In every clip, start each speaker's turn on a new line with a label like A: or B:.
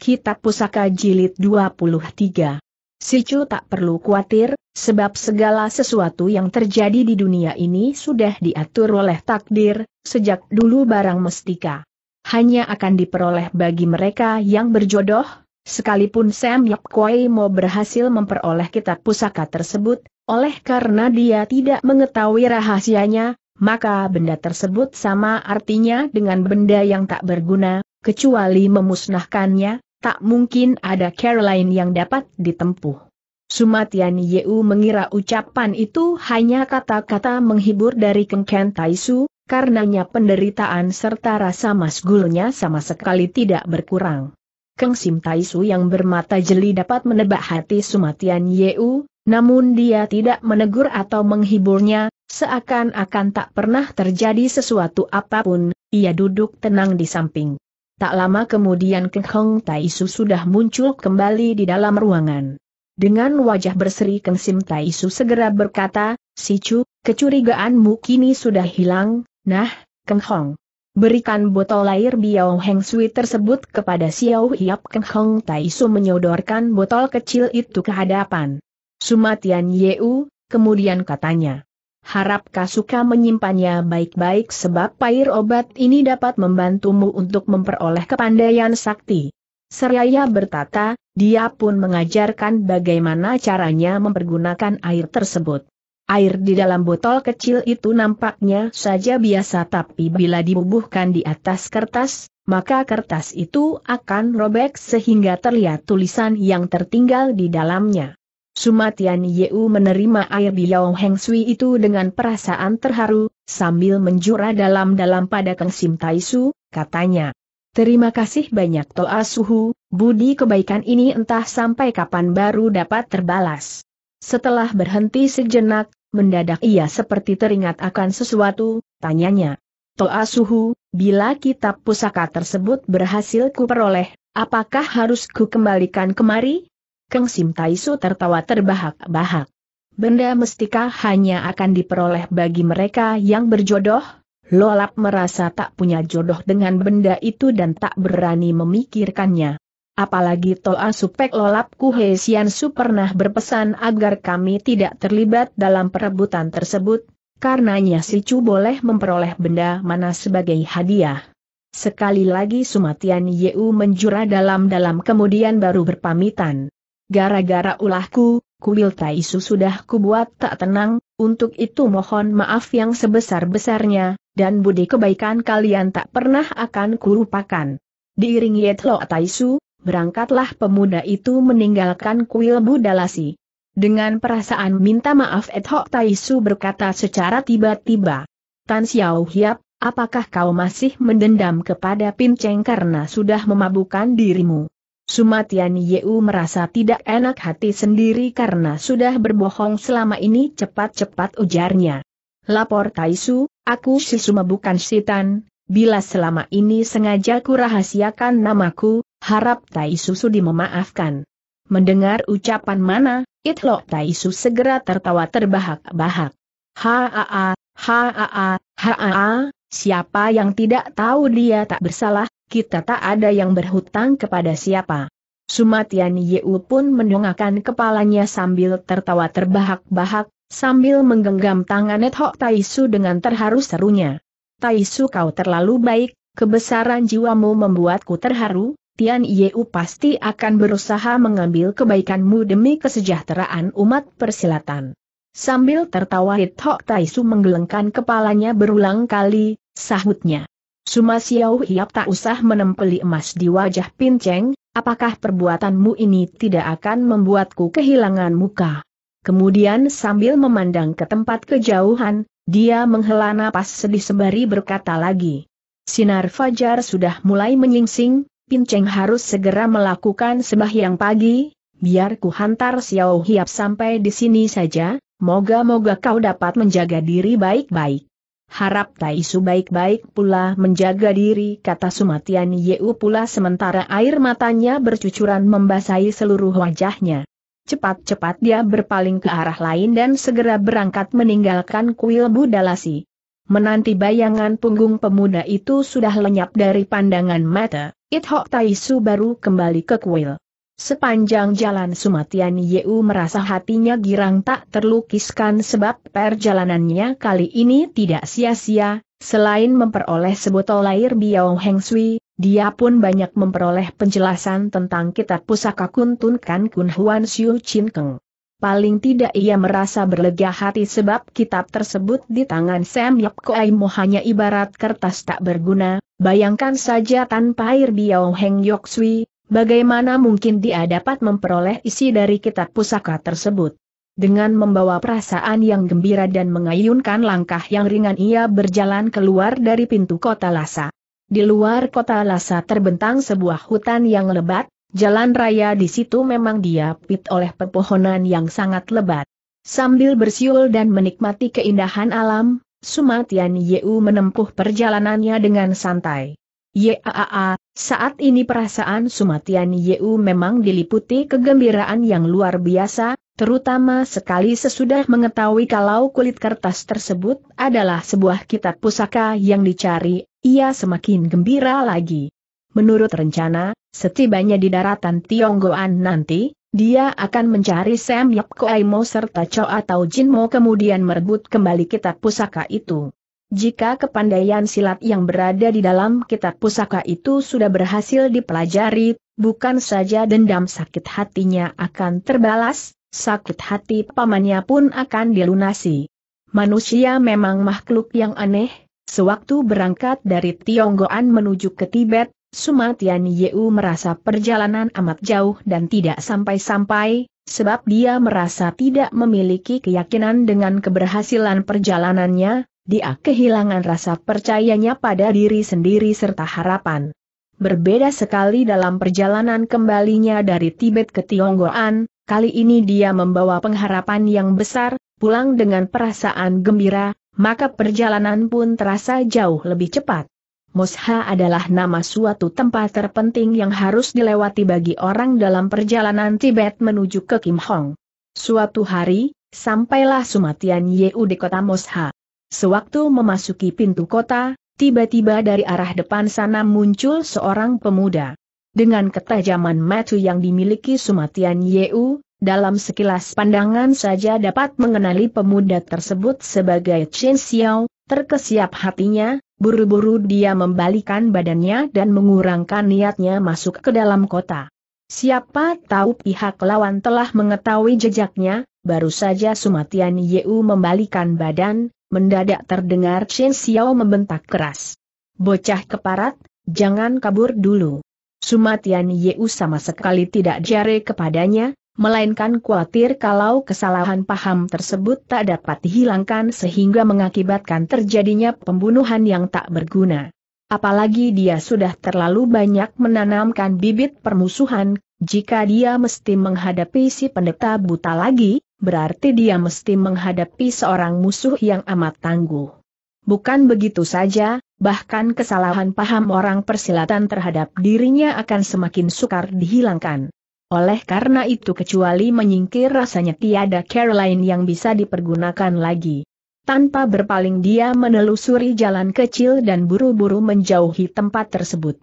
A: Kitab Pusaka Jilid 23. Sicu tak perlu khawatir, sebab segala sesuatu yang terjadi di dunia ini sudah diatur oleh takdir, sejak dulu barang mestika. Hanya akan diperoleh bagi mereka yang berjodoh, sekalipun Sam Yap Koi mau berhasil memperoleh kitab pusaka tersebut, oleh karena dia tidak mengetahui rahasianya, maka benda tersebut sama artinya dengan benda yang tak berguna, kecuali memusnahkannya, tak mungkin ada Caroline yang dapat ditempuh. Sumatian Yeu mengira ucapan itu hanya kata-kata menghibur dari Kengken Taisu, karenanya penderitaan serta rasa masgulnya sama sekali tidak berkurang. Keng Sim Taisu yang bermata jeli dapat menebak hati Sumatian Yeu, namun dia tidak menegur atau menghiburnya, seakan-akan tak pernah terjadi sesuatu apapun, ia duduk tenang di samping. Tak lama kemudian Keng Hong Taisu sudah muncul kembali di dalam ruangan. Dengan wajah berseri Keng Sim Taisu segera berkata, Si Chu, kecurigaanmu kini sudah hilang, nah, Keng Hong. Berikan botol air Biao Heng Sui tersebut kepada Xiao Hiap Keng Hong Taisu menyodorkan botol kecil itu ke hadapan. Sumatian Yeu, kemudian katanya. Harap Kasuka menyimpannya baik-baik sebab pair obat ini dapat membantumu untuk memperoleh kepandaian sakti. Seraya bertata, dia pun mengajarkan bagaimana caranya mempergunakan air tersebut. Air di dalam botol kecil itu nampaknya saja biasa tapi bila dibubuhkan di atas kertas, maka kertas itu akan robek sehingga terlihat tulisan yang tertinggal di dalamnya. Sumatian Yeu menerima air Yao Heng Sui itu dengan perasaan terharu, sambil menjura dalam-dalam pada Kang Sim Taisu, katanya. Terima kasih banyak Toa Suhu, budi kebaikan ini entah sampai kapan baru dapat terbalas. Setelah berhenti sejenak, mendadak ia seperti teringat akan sesuatu, tanyanya. Toa Suhu, bila kitab pusaka tersebut berhasil kuperoleh, apakah harus ku kembalikan kemari? Keng Sim Taisu tertawa terbahak-bahak. Benda mestika hanya akan diperoleh bagi mereka yang berjodoh. Lolap merasa tak punya jodoh dengan benda itu dan tak berani memikirkannya. Apalagi Toa Supek Lolap Kuhe Sian Su pernah berpesan agar kami tidak terlibat dalam perebutan tersebut, karenanya si Chu boleh memperoleh benda mana sebagai hadiah. Sekali lagi Sumatian Yeu menjura dalam-dalam kemudian baru berpamitan. Gara-gara ulahku, kuil Taisu sudah kubuat tak tenang, untuk itu mohon maaf yang sebesar-besarnya, dan budi kebaikan kalian tak pernah akan kulupakan. Diiringi Yetlo Taisu, berangkatlah pemuda itu meninggalkan kuil Budalasi. Dengan perasaan minta maaf Edhok Taisu berkata secara tiba-tiba. Tan Xiao Hiap, apakah kau masih mendendam kepada Pinceng karena sudah memabukkan dirimu? Sumatian Yeu merasa tidak enak hati sendiri karena sudah berbohong selama ini cepat-cepat ujarnya. Lapor Taisu, aku si Suma bukan setan. bila selama ini sengaja kurahasiakan namaku, harap Taisu sudi memaafkan. Mendengar ucapan mana, Itlo Taisu segera tertawa terbahak-bahak. Haa, haa, haa, haa, siapa yang tidak tahu dia tak bersalah, kita tak ada yang berhutang kepada siapa. Sumatian Yeu pun mendongakkan kepalanya sambil tertawa terbahak-bahak, sambil menggenggam tangan Hok Taisu dengan terharu serunya. Taisu kau terlalu baik, kebesaran jiwamu membuatku terharu, Tian Yeu pasti akan berusaha mengambil kebaikanmu demi kesejahteraan umat persilatan. Sambil tertawa Hok Taisu menggelengkan kepalanya berulang kali, sahutnya. Suma Xiao Hiap tak usah menempeli emas di wajah Pinceng, apakah perbuatanmu ini tidak akan membuatku kehilangan muka? Kemudian sambil memandang ke tempat kejauhan, dia menghela napas sedih sembari berkata lagi. Sinar fajar sudah mulai menyingsing, Pinceng harus segera melakukan sembahyang pagi, biar ku hantar Xiao Hiap sampai di sini saja, moga-moga kau dapat menjaga diri baik-baik. Harap Taisu baik-baik pula menjaga diri kata Sumatian Yeu pula sementara air matanya bercucuran membasahi seluruh wajahnya. Cepat-cepat dia berpaling ke arah lain dan segera berangkat meninggalkan kuil Budalasi. Menanti bayangan punggung pemuda itu sudah lenyap dari pandangan mata, Ithok Taisu baru kembali ke kuil. Sepanjang jalan Sumatian Yeu merasa hatinya girang tak terlukiskan sebab perjalanannya kali ini tidak sia-sia, selain memperoleh sebotol air Biao Heng Sui, dia pun banyak memperoleh penjelasan tentang kitab pusaka Kuntun Kan Kun Huan Xiu Chin Keng. Paling tidak ia merasa berlega hati sebab kitab tersebut di tangan Sam Yap Koai Mo hanya ibarat kertas tak berguna, bayangkan saja tanpa air Biao Heng Yok Sui, Bagaimana mungkin dia dapat memperoleh isi dari kitab pusaka tersebut? Dengan membawa perasaan yang gembira dan mengayunkan langkah yang ringan ia berjalan keluar dari pintu kota Lhasa. Di luar kota Lhasa terbentang sebuah hutan yang lebat, jalan raya di situ memang diapit oleh pepohonan yang sangat lebat. Sambil bersiul dan menikmati keindahan alam, Sumatian Yeu menempuh perjalanannya dengan santai. Yaa, saat ini perasaan Sumatian Yeu memang diliputi kegembiraan yang luar biasa, terutama sekali sesudah mengetahui kalau kulit kertas tersebut adalah sebuah kitab pusaka yang dicari, ia semakin gembira lagi. Menurut rencana, setibanya di daratan Tionggoan nanti, dia akan mencari Sam Yap Mo serta Cho atau Mo kemudian merebut kembali kitab pusaka itu. Jika kepandaian silat yang berada di dalam kitab pusaka itu sudah berhasil dipelajari, bukan saja dendam sakit hatinya akan terbalas, sakit hati pamannya pun akan dilunasi. Manusia memang makhluk yang aneh, sewaktu berangkat dari Tionggoan menuju ke Tibet, Sumatian Yeu merasa perjalanan amat jauh dan tidak sampai-sampai, sebab dia merasa tidak memiliki keyakinan dengan keberhasilan perjalanannya, dia kehilangan rasa percayanya pada diri sendiri serta harapan. Berbeda sekali dalam perjalanan kembalinya dari Tibet ke Tionggoan, kali ini dia membawa pengharapan yang besar, pulang dengan perasaan gembira, maka perjalanan pun terasa jauh lebih cepat. Mosha adalah nama suatu tempat terpenting yang harus dilewati bagi orang dalam perjalanan Tibet menuju ke Kim Hong. Suatu hari, sampailah Sumatian Yeu di kota Mosha. Sewaktu memasuki pintu kota, tiba-tiba dari arah depan sana muncul seorang pemuda. Dengan ketajaman mata yang dimiliki Sumatian Yeu, dalam sekilas pandangan saja dapat mengenali pemuda tersebut sebagai Chen Xiao, terkesiap hatinya, buru-buru dia membalikan badannya dan mengurangkan niatnya masuk ke dalam kota. Siapa tahu pihak lawan telah mengetahui jejaknya, baru saja Sumatian Yeu membalikan badan, mendadak terdengar Chen Xiao membentak keras. Bocah keparat, jangan kabur dulu. Sumatian Yeu sama sekali tidak jare kepadanya, melainkan khawatir kalau kesalahan paham tersebut tak dapat dihilangkan sehingga mengakibatkan terjadinya pembunuhan yang tak berguna. Apalagi dia sudah terlalu banyak menanamkan bibit permusuhan, jika dia mesti menghadapi si pendeta buta lagi, berarti dia mesti menghadapi seorang musuh yang amat tangguh. Bukan begitu saja, bahkan kesalahan paham orang persilatan terhadap dirinya akan semakin sukar dihilangkan. Oleh karena itu kecuali menyingkir rasanya tiada Caroline yang bisa dipergunakan lagi. Tanpa berpaling dia menelusuri jalan kecil dan buru-buru menjauhi tempat tersebut.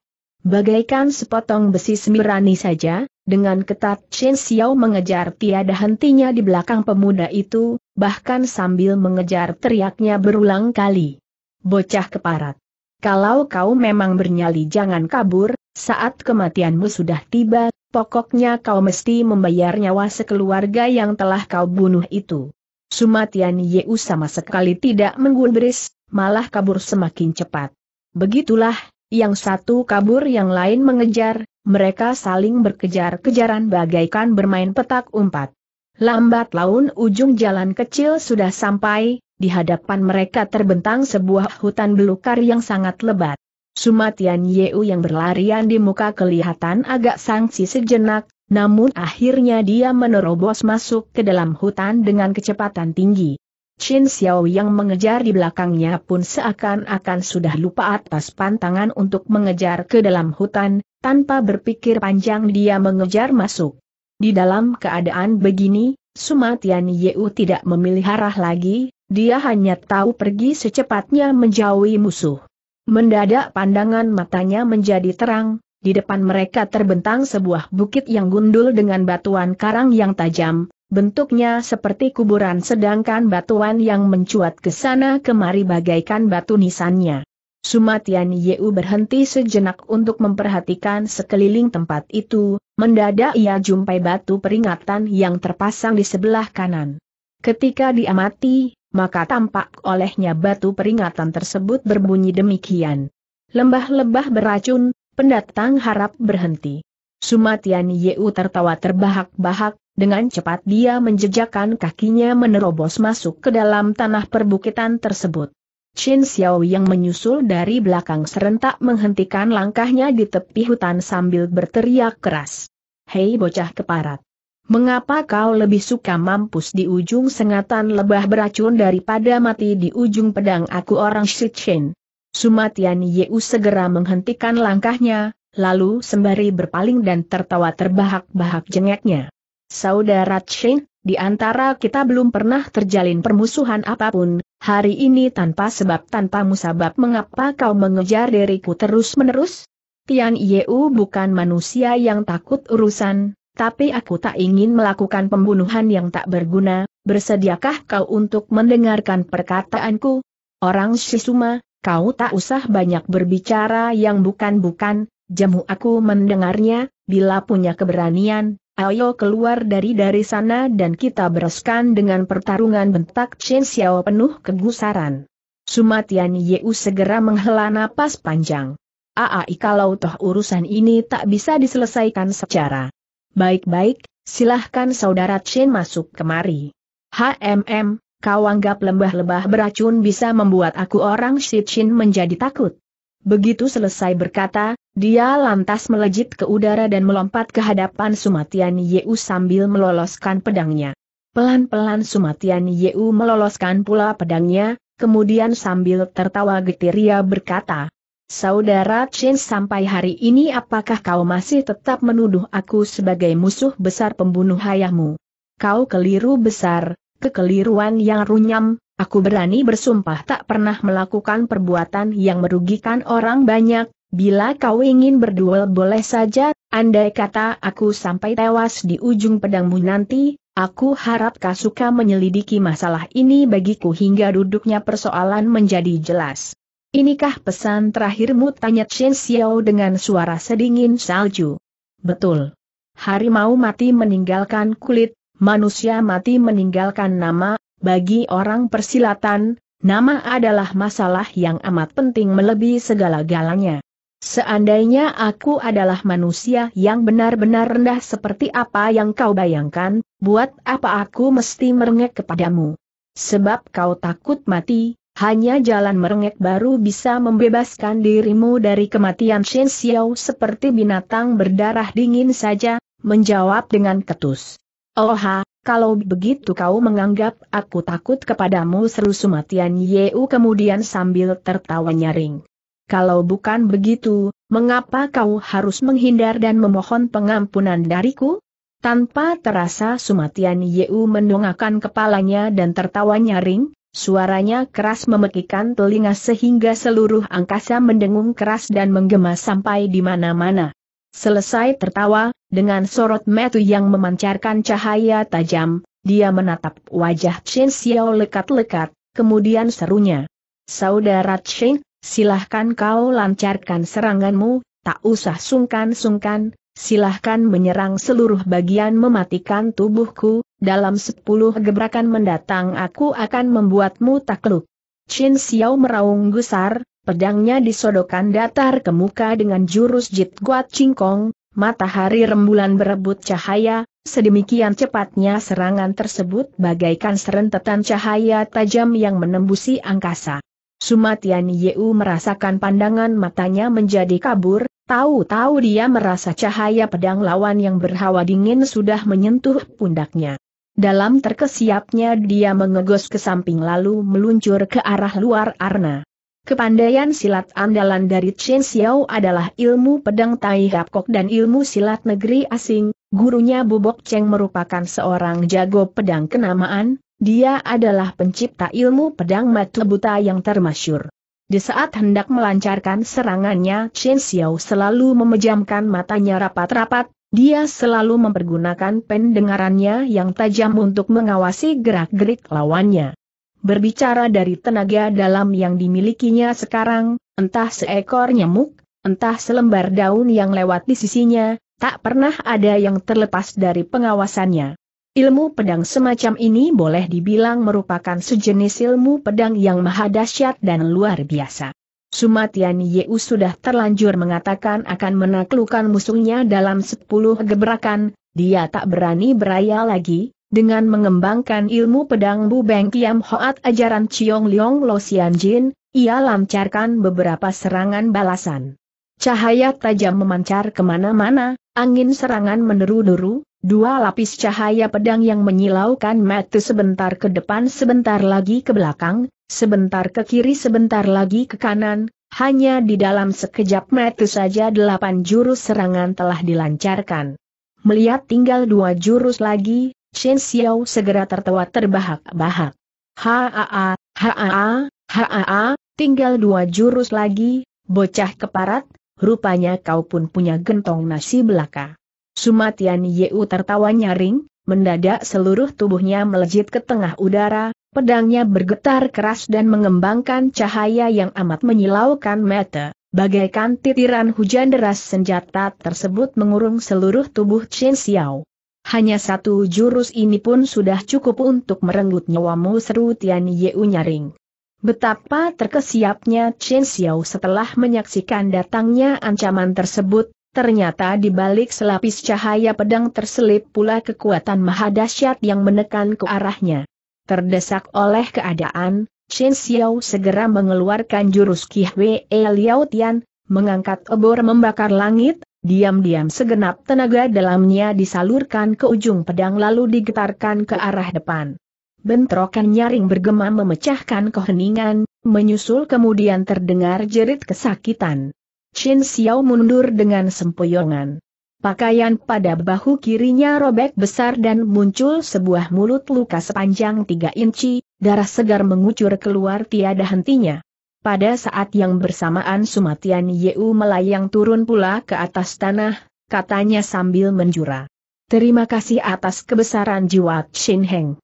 A: Bagaikan sepotong besi semirani saja, dengan ketat Chen Xiao mengejar tiada hentinya di belakang pemuda itu, bahkan sambil mengejar teriaknya berulang kali. Bocah keparat. Kalau kau memang bernyali jangan kabur, saat kematianmu sudah tiba, pokoknya kau mesti membayar nyawa sekeluarga yang telah kau bunuh itu. Sumatian Yeu sama sekali tidak menggubris, malah kabur semakin cepat. Begitulah yang satu kabur yang lain mengejar, mereka saling berkejar-kejaran bagaikan bermain petak umpat. Lambat laun ujung jalan kecil sudah sampai, di hadapan mereka terbentang sebuah hutan belukar yang sangat lebat. Sumatian Yeu yang berlarian di muka kelihatan agak sangsi sejenak, namun akhirnya dia menerobos masuk ke dalam hutan dengan kecepatan tinggi. Chin Xiao yang mengejar di belakangnya pun seakan-akan sudah lupa atas pantangan untuk mengejar ke dalam hutan, tanpa berpikir panjang dia mengejar masuk. Di dalam keadaan begini, Sumatian Yeu tidak memilih arah lagi, dia hanya tahu pergi secepatnya menjauhi musuh. Mendadak pandangan matanya menjadi terang, di depan mereka terbentang sebuah bukit yang gundul dengan batuan karang yang tajam, Bentuknya seperti kuburan sedangkan batuan yang mencuat ke sana kemari bagaikan batu nisannya. Sumatian Yeu berhenti sejenak untuk memperhatikan sekeliling tempat itu, mendadak ia jumpai batu peringatan yang terpasang di sebelah kanan. Ketika diamati, maka tampak olehnya batu peringatan tersebut berbunyi demikian. Lembah-lembah beracun, pendatang harap berhenti. Sumatian Yeu tertawa terbahak-bahak, dengan cepat dia menjejakkan kakinya menerobos masuk ke dalam tanah perbukitan tersebut. Chin Xiao yang menyusul dari belakang serentak menghentikan langkahnya di tepi hutan sambil berteriak keras. Hei bocah keparat! Mengapa kau lebih suka mampus di ujung sengatan lebah beracun daripada mati di ujung pedang aku orang Shi Chin? Sumatian Yeu segera menghentikan langkahnya, lalu sembari berpaling dan tertawa terbahak-bahak jengeknya. Saudara Chen, di antara kita belum pernah terjalin permusuhan apapun, hari ini tanpa sebab tanpa musabab mengapa kau mengejar diriku terus-menerus? Tian Yeu bukan manusia yang takut urusan, tapi aku tak ingin melakukan pembunuhan yang tak berguna, bersediakah kau untuk mendengarkan perkataanku? Orang Shisuma, kau tak usah banyak berbicara yang bukan-bukan, Jamu aku mendengarnya, bila punya keberanian, ayo keluar dari dari sana dan kita bereskan dengan pertarungan bentak Chen Xiao penuh kegusaran. Sumatian Yeu segera menghela napas panjang. Aai kalau toh urusan ini tak bisa diselesaikan secara baik-baik, silahkan saudara Chen masuk kemari. HMM, kau anggap lembah-lembah beracun bisa membuat aku orang si Chen menjadi takut. Begitu selesai berkata, dia lantas melejit ke udara dan melompat ke hadapan Sumatian Yeu sambil meloloskan pedangnya. Pelan-pelan Sumatian Yeu meloloskan pula pedangnya, kemudian sambil tertawa getir ia berkata, Saudara Chen sampai hari ini apakah kau masih tetap menuduh aku sebagai musuh besar pembunuh ayahmu? Kau keliru besar, kekeliruan yang runyam, aku berani bersumpah tak pernah melakukan perbuatan yang merugikan orang banyak, Bila kau ingin berduel boleh saja, andai kata aku sampai tewas di ujung pedangmu nanti, aku harap kau suka menyelidiki masalah ini bagiku hingga duduknya persoalan menjadi jelas. Inikah pesan terakhirmu tanya Chen Xiao dengan suara sedingin salju. Betul. Harimau mati meninggalkan kulit, manusia mati meninggalkan nama, bagi orang persilatan, nama adalah masalah yang amat penting melebihi segala-galanya. Seandainya aku adalah manusia yang benar-benar rendah seperti apa yang kau bayangkan, buat apa aku mesti merengek kepadamu? Sebab kau takut mati, hanya jalan merengek baru bisa membebaskan dirimu dari kematian Shen Xiao seperti binatang berdarah dingin saja, menjawab dengan ketus. Oha, kalau begitu kau menganggap aku takut kepadamu seru Sumatian Yeu kemudian sambil tertawa nyaring. Kalau bukan begitu, mengapa kau harus menghindar dan memohon pengampunan dariku? Tanpa terasa Sumatian Yeu mendongakkan kepalanya dan tertawa nyaring, suaranya keras memekikan telinga sehingga seluruh angkasa mendengung keras dan menggema sampai di mana-mana. Selesai tertawa, dengan sorot metu yang memancarkan cahaya tajam, dia menatap wajah Chen Xiao lekat-lekat, kemudian serunya. Saudara Chen, silahkan kau lancarkan seranganmu, tak usah sungkan-sungkan, silahkan menyerang seluruh bagian mematikan tubuhku, dalam sepuluh gebrakan mendatang aku akan membuatmu takluk. Chin Xiao meraung gusar, pedangnya disodokan datar ke muka dengan jurus Jit Guat Cingkong, matahari rembulan berebut cahaya, sedemikian cepatnya serangan tersebut bagaikan serentetan cahaya tajam yang menembusi angkasa. Sumatian Yeu merasakan pandangan matanya menjadi kabur, tahu-tahu dia merasa cahaya pedang lawan yang berhawa dingin sudah menyentuh pundaknya. Dalam terkesiapnya dia mengegos ke samping lalu meluncur ke arah luar arna. Kepandaian silat andalan dari Chen Xiao adalah ilmu pedang Tai Hapkok dan ilmu silat negeri asing, gurunya Bubok Cheng merupakan seorang jago pedang kenamaan, dia adalah pencipta ilmu pedang mata buta yang termasyur. Di saat hendak melancarkan serangannya, Chen Xiao selalu memejamkan matanya rapat-rapat, dia selalu mempergunakan pendengarannya yang tajam untuk mengawasi gerak-gerik lawannya. Berbicara dari tenaga dalam yang dimilikinya sekarang, entah seekor nyamuk, entah selembar daun yang lewat di sisinya, tak pernah ada yang terlepas dari pengawasannya. Ilmu pedang semacam ini boleh dibilang merupakan sejenis ilmu pedang yang maha dahsyat dan luar biasa. Sumatian Yeu sudah terlanjur mengatakan akan menaklukkan musuhnya dalam sepuluh gebrakan, dia tak berani beraya lagi, dengan mengembangkan ilmu pedang Bu Beng Kiam Hoat ajaran Chiong Liong Lo Sian Jin, ia lancarkan beberapa serangan balasan. Cahaya tajam memancar kemana-mana, angin serangan meneru-neru, Dua lapis cahaya pedang yang menyilaukan mata sebentar ke depan sebentar lagi ke belakang, sebentar ke kiri sebentar lagi ke kanan, hanya di dalam sekejap mata saja delapan jurus serangan telah dilancarkan. Melihat tinggal dua jurus lagi, Shen Xiao segera tertawa terbahak-bahak. Haa, haa, haa, tinggal dua jurus lagi, bocah keparat, rupanya kau pun punya gentong nasi belaka. Sumatian Yeu tertawa nyaring, mendadak seluruh tubuhnya melejit ke tengah udara, pedangnya bergetar keras dan mengembangkan cahaya yang amat menyilaukan mata. Bagaikan titiran hujan deras senjata tersebut mengurung seluruh tubuh Chen Xiao. Hanya satu jurus ini pun sudah cukup untuk merenggut nyawamu seru Tian Yeu nyaring. Betapa terkesiapnya Chen Xiao setelah menyaksikan datangnya ancaman tersebut, Ternyata di balik selapis cahaya pedang terselip pula kekuatan mahadasyat yang menekan ke arahnya. Terdesak oleh keadaan, Chen Xiao segera mengeluarkan jurus Kihwe Liao Tian, mengangkat obor membakar langit, diam-diam segenap tenaga dalamnya disalurkan ke ujung pedang lalu digetarkan ke arah depan. Bentrokan nyaring bergema memecahkan keheningan, menyusul kemudian terdengar jerit kesakitan. Chin Xiao mundur dengan sempoyongan. Pakaian pada bahu kirinya robek besar dan muncul sebuah mulut luka sepanjang 3 inci, darah segar mengucur keluar tiada hentinya. Pada saat yang bersamaan Sumatian Yeu melayang turun pula ke atas tanah, katanya sambil menjura. Terima kasih atas kebesaran jiwa Chin Heng.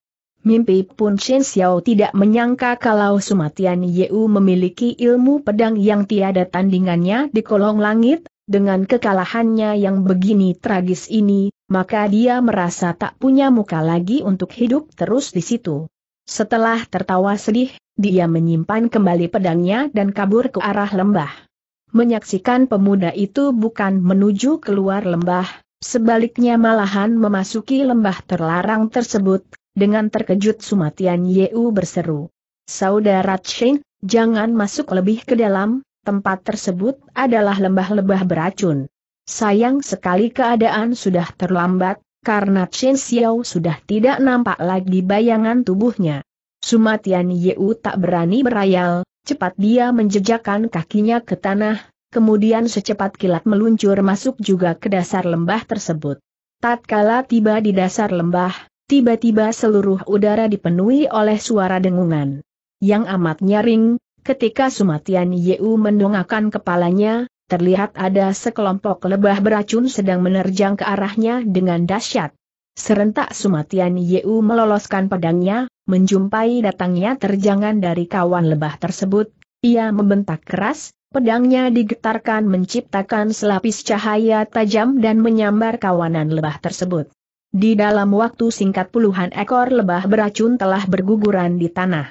A: Mimpi pun Shen Xiao tidak menyangka kalau Sumatian Yeu memiliki ilmu pedang yang tiada tandingannya di kolong langit, dengan kekalahannya yang begini tragis ini, maka dia merasa tak punya muka lagi untuk hidup terus di situ. Setelah tertawa sedih, dia menyimpan kembali pedangnya dan kabur ke arah lembah. Menyaksikan pemuda itu bukan menuju keluar lembah, sebaliknya malahan memasuki lembah terlarang tersebut, dengan terkejut Sumatian Yeu berseru. Saudara Chen, jangan masuk lebih ke dalam, tempat tersebut adalah lembah-lembah beracun. Sayang sekali keadaan sudah terlambat, karena Chen Xiao sudah tidak nampak lagi bayangan tubuhnya. Sumatian Yeu tak berani berayal, cepat dia menjejakkan kakinya ke tanah, kemudian secepat kilat meluncur masuk juga ke dasar lembah tersebut. Tatkala tiba di dasar lembah, tiba-tiba seluruh udara dipenuhi oleh suara dengungan. Yang amat nyaring, ketika Sumatian Yeu mendongakkan kepalanya, terlihat ada sekelompok lebah beracun sedang menerjang ke arahnya dengan dahsyat. Serentak Sumatian Yeu meloloskan pedangnya, menjumpai datangnya terjangan dari kawan lebah tersebut, ia membentak keras, Pedangnya digetarkan menciptakan selapis cahaya tajam dan menyambar kawanan lebah tersebut. Di dalam waktu singkat puluhan ekor lebah beracun telah berguguran di tanah.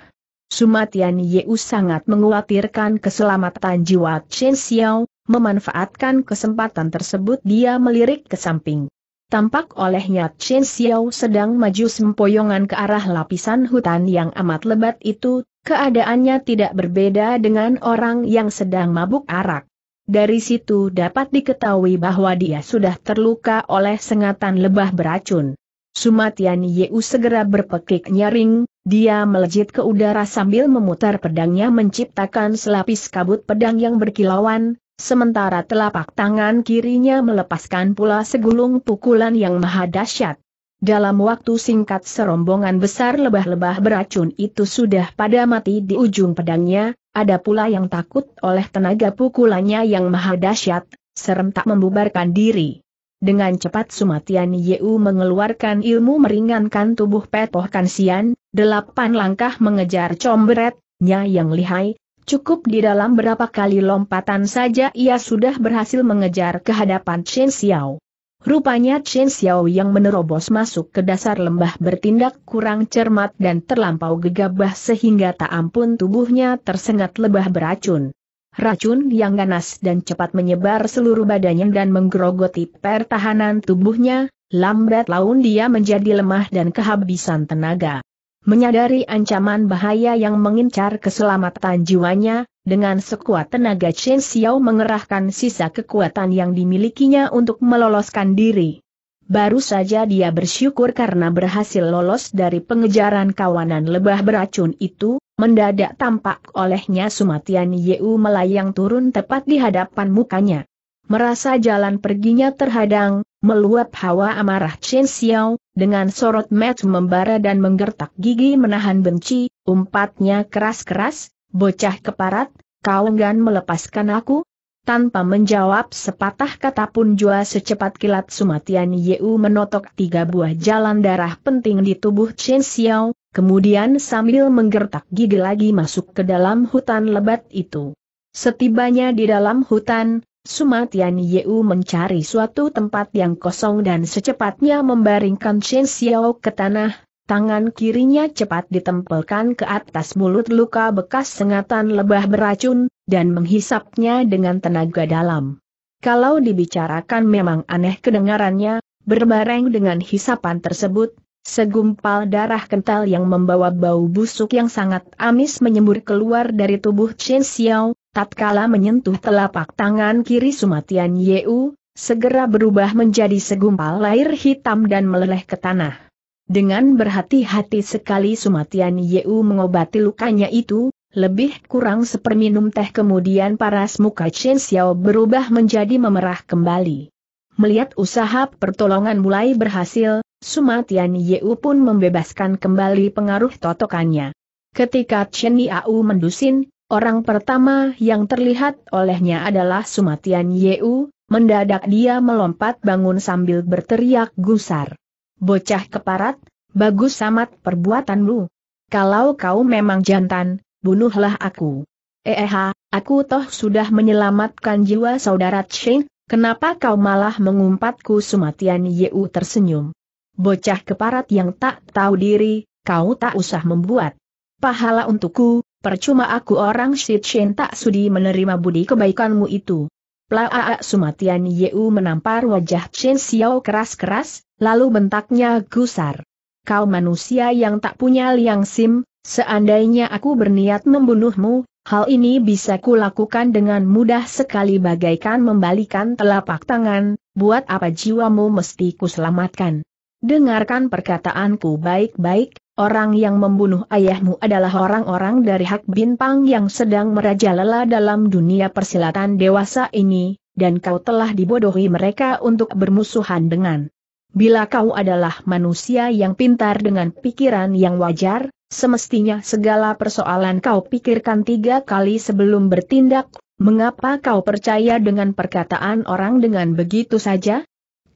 A: Sumatian Yeu sangat mengkhawatirkan keselamatan jiwa Chen Xiao, memanfaatkan kesempatan tersebut dia melirik ke samping. Tampak olehnya Chen Xiao sedang maju sempoyongan ke arah lapisan hutan yang amat lebat itu, keadaannya tidak berbeda dengan orang yang sedang mabuk arak dari situ dapat diketahui bahwa dia sudah terluka oleh sengatan lebah beracun. Sumatian Yeu segera berpekik nyaring, dia melejit ke udara sambil memutar pedangnya menciptakan selapis kabut pedang yang berkilauan, sementara telapak tangan kirinya melepaskan pula segulung pukulan yang maha dahsyat. Dalam waktu singkat serombongan besar lebah-lebah beracun itu sudah pada mati di ujung pedangnya, ada pula yang takut oleh tenaga pukulannya yang maha dahsyat, serentak membubarkan diri. Dengan cepat Sumatian Yeu mengeluarkan ilmu meringankan tubuh Petoh Kansian, delapan langkah mengejar Comberet,nya yang lihai, cukup di dalam berapa kali lompatan saja ia sudah berhasil mengejar kehadapan Chen Xiao. Rupanya Chen Xiao yang menerobos masuk ke dasar lembah bertindak kurang cermat dan terlampau gegabah sehingga tak ampun tubuhnya tersengat lebah beracun. Racun yang ganas dan cepat menyebar seluruh badannya dan menggerogoti pertahanan tubuhnya, lambat laun dia menjadi lemah dan kehabisan tenaga. Menyadari ancaman bahaya yang mengincar keselamatan jiwanya, dengan sekuat tenaga Chen Xiao mengerahkan sisa kekuatan yang dimilikinya untuk meloloskan diri. Baru saja dia bersyukur karena berhasil lolos dari pengejaran kawanan lebah beracun itu, mendadak tampak olehnya Sumatian Yeu melayang turun tepat di hadapan mukanya. Merasa jalan perginya terhadang, meluap hawa amarah Chen Xiao, dengan sorot mat membara dan menggertak gigi menahan benci, umpatnya keras-keras, bocah keparat, kau enggan melepaskan aku? Tanpa menjawab sepatah kata pun Jua secepat kilat Sumatian Yeu menotok tiga buah jalan darah penting di tubuh Chen Xiao, kemudian sambil menggertak gigi lagi masuk ke dalam hutan lebat itu. Setibanya di dalam hutan, Sumatian Yeu mencari suatu tempat yang kosong dan secepatnya membaringkan Shen Xiao ke tanah, tangan kirinya cepat ditempelkan ke atas mulut luka bekas sengatan lebah beracun, dan menghisapnya dengan tenaga dalam. Kalau dibicarakan memang aneh kedengarannya, berbareng dengan hisapan tersebut, Segumpal darah kental yang membawa bau busuk yang sangat amis menyembur keluar dari tubuh Chen Xiao, tatkala menyentuh telapak tangan kiri Sumatian Yeu, segera berubah menjadi segumpal lahir hitam dan meleleh ke tanah. Dengan berhati-hati sekali Sumatian Yeu mengobati lukanya itu, lebih kurang seperminum teh kemudian paras muka Chen Xiao berubah menjadi memerah kembali. Melihat usaha pertolongan mulai berhasil, Sumatian Yeu pun membebaskan kembali pengaruh totokannya. Ketika Chen Yau mendusin, Orang pertama yang terlihat olehnya adalah Sumatian Yeu, mendadak dia melompat bangun sambil berteriak gusar. Bocah keparat, bagus amat perbuatanmu. Kalau kau memang jantan, bunuhlah aku. Eha, aku toh sudah menyelamatkan jiwa saudara Cheng, kenapa kau malah mengumpatku Sumatian Yeu tersenyum. Bocah keparat yang tak tahu diri, kau tak usah membuat pahala untukku, percuma aku orang Sitchin tak sudi menerima budi kebaikanmu itu. Plaaak Sumatian Yeu menampar wajah Chen Xiao keras-keras, lalu bentaknya gusar. Kau manusia yang tak punya liang sim, seandainya aku berniat membunuhmu, hal ini bisa kulakukan dengan mudah sekali bagaikan membalikan telapak tangan, buat apa jiwamu mesti kuselamatkan. Dengarkan perkataanku baik-baik, Orang yang membunuh ayahmu adalah orang-orang dari Hak Bin Pang yang sedang merajalela dalam dunia persilatan dewasa ini, dan kau telah dibodohi mereka untuk bermusuhan dengan. Bila kau adalah manusia yang pintar dengan pikiran yang wajar, semestinya segala persoalan kau pikirkan tiga kali sebelum bertindak, mengapa kau percaya dengan perkataan orang dengan begitu saja?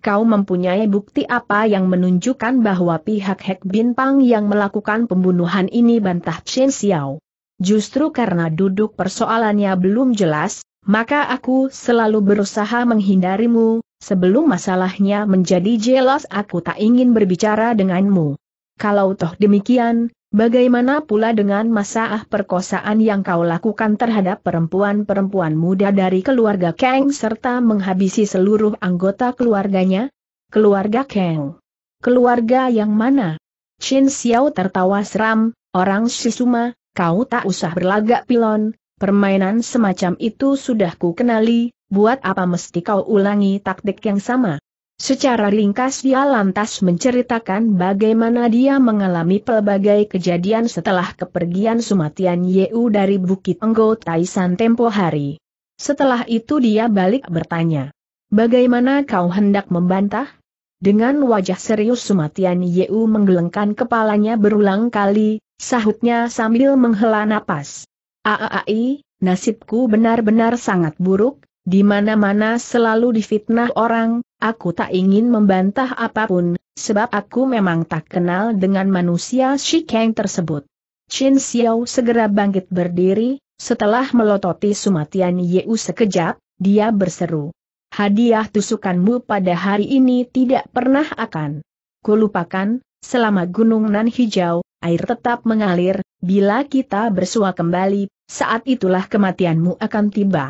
A: kau mempunyai bukti apa yang menunjukkan bahwa pihak Hek Pang yang melakukan pembunuhan ini bantah Chen Xiao. Justru karena duduk persoalannya belum jelas, maka aku selalu berusaha menghindarimu, sebelum masalahnya menjadi jelas aku tak ingin berbicara denganmu. Kalau toh demikian, Bagaimana pula dengan masalah perkosaan yang kau lakukan terhadap perempuan-perempuan muda dari keluarga Kang serta menghabisi seluruh anggota keluarganya? Keluarga Kang. Keluarga yang mana? Chin Xiao tertawa seram, orang Shisuma, kau tak usah berlagak pilon, permainan semacam itu sudah ku kenali, buat apa mesti kau ulangi taktik yang sama? Secara ringkas dia lantas menceritakan bagaimana dia mengalami pelbagai kejadian setelah kepergian Sumatian Yeu dari Bukit Enggo Taisan tempo hari. Setelah itu dia balik bertanya, Bagaimana kau hendak membantah? Dengan wajah serius Sumatian Yeu menggelengkan kepalanya berulang kali, sahutnya sambil menghela napas. Aai, nasibku benar-benar sangat buruk, di mana-mana selalu difitnah orang, aku tak ingin membantah apapun, sebab aku memang tak kenal dengan manusia Kang tersebut. Chen Xiao segera bangkit berdiri, setelah melototi Sumatian Yeu sekejap, dia berseru. Hadiah tusukanmu pada hari ini tidak pernah akan kulupakan, selama gunung nan hijau, air tetap mengalir, bila kita bersua kembali, saat itulah kematianmu akan tiba.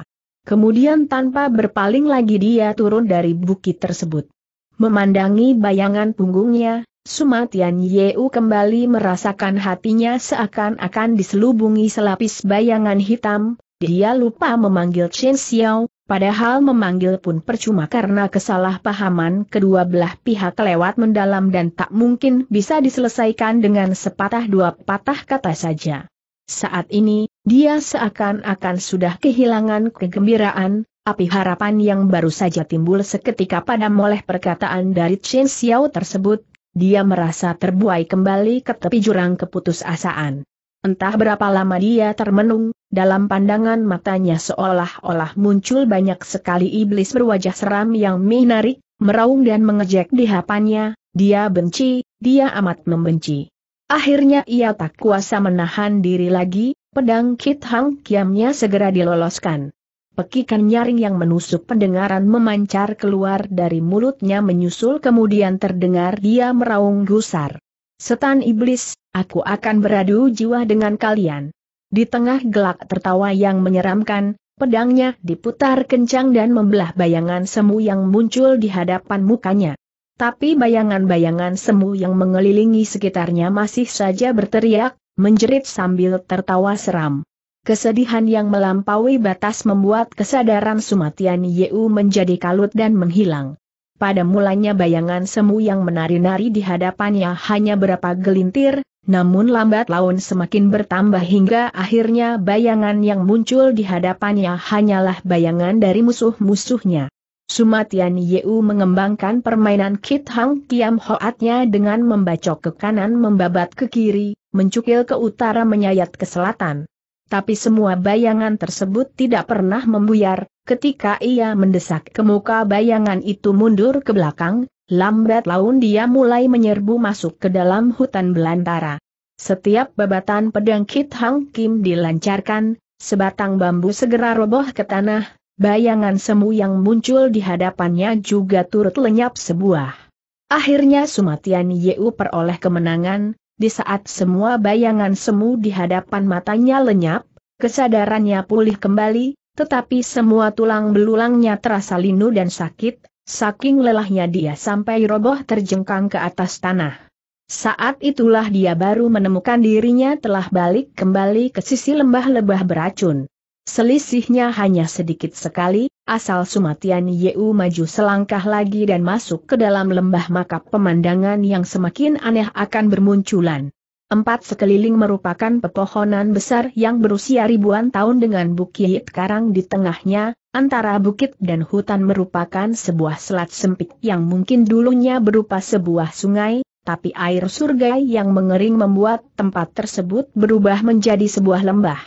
A: Kemudian tanpa berpaling lagi dia turun dari bukit tersebut. Memandangi bayangan punggungnya, Sumatian Yeu kembali merasakan hatinya seakan-akan diselubungi selapis bayangan hitam, dia lupa memanggil Chen Xiao, padahal memanggil pun percuma karena kesalahpahaman kedua belah pihak lewat mendalam dan tak mungkin bisa diselesaikan dengan sepatah dua patah kata saja. Saat ini, dia seakan-akan sudah kehilangan kegembiraan, api harapan yang baru saja timbul seketika pada moleh perkataan dari Chen Xiao tersebut, dia merasa terbuai kembali ke tepi jurang keputusasaan. Entah berapa lama dia termenung, dalam pandangan matanya seolah-olah muncul banyak sekali iblis berwajah seram yang menarik, meraung dan mengejek di hapannya, dia benci, dia amat membenci. Akhirnya ia tak kuasa menahan diri lagi, Pedang Kit Hang Kiamnya segera diloloskan. Pekikan nyaring yang menusuk pendengaran memancar keluar dari mulutnya menyusul kemudian terdengar dia meraung gusar. Setan iblis, aku akan beradu jiwa dengan kalian. Di tengah gelak tertawa yang menyeramkan, pedangnya diputar kencang dan membelah bayangan semu yang muncul di hadapan mukanya tapi bayangan-bayangan semu yang mengelilingi sekitarnya masih saja berteriak, menjerit sambil tertawa seram. Kesedihan yang melampaui batas membuat kesadaran Sumatian Yeu menjadi kalut dan menghilang. Pada mulanya bayangan semu yang menari-nari di hadapannya hanya berapa gelintir, namun lambat laun semakin bertambah hingga akhirnya bayangan yang muncul di hadapannya hanyalah bayangan dari musuh-musuhnya. Sumatian Yeu mengembangkan permainan Kit Hang Kiam Hoatnya dengan membacok ke kanan membabat ke kiri, mencukil ke utara menyayat ke selatan. Tapi semua bayangan tersebut tidak pernah membuyar, ketika ia mendesak ke muka bayangan itu mundur ke belakang, lambat laun dia mulai menyerbu masuk ke dalam hutan belantara. Setiap babatan pedang Kit Hang Kim dilancarkan, sebatang bambu segera roboh ke tanah, bayangan semu yang muncul di hadapannya juga turut lenyap sebuah. Akhirnya Sumatian Yeu peroleh kemenangan, di saat semua bayangan semu di hadapan matanya lenyap, kesadarannya pulih kembali, tetapi semua tulang belulangnya terasa linu dan sakit, saking lelahnya dia sampai roboh terjengkang ke atas tanah. Saat itulah dia baru menemukan dirinya telah balik kembali ke sisi lembah lebah beracun. Selisihnya hanya sedikit sekali, asal Sumatian Yeu maju selangkah lagi dan masuk ke dalam lembah maka pemandangan yang semakin aneh akan bermunculan. Empat sekeliling merupakan pepohonan besar yang berusia ribuan tahun dengan bukit karang di tengahnya, antara bukit dan hutan merupakan sebuah selat sempit yang mungkin dulunya berupa sebuah sungai, tapi air surga yang mengering membuat tempat tersebut berubah menjadi sebuah lembah.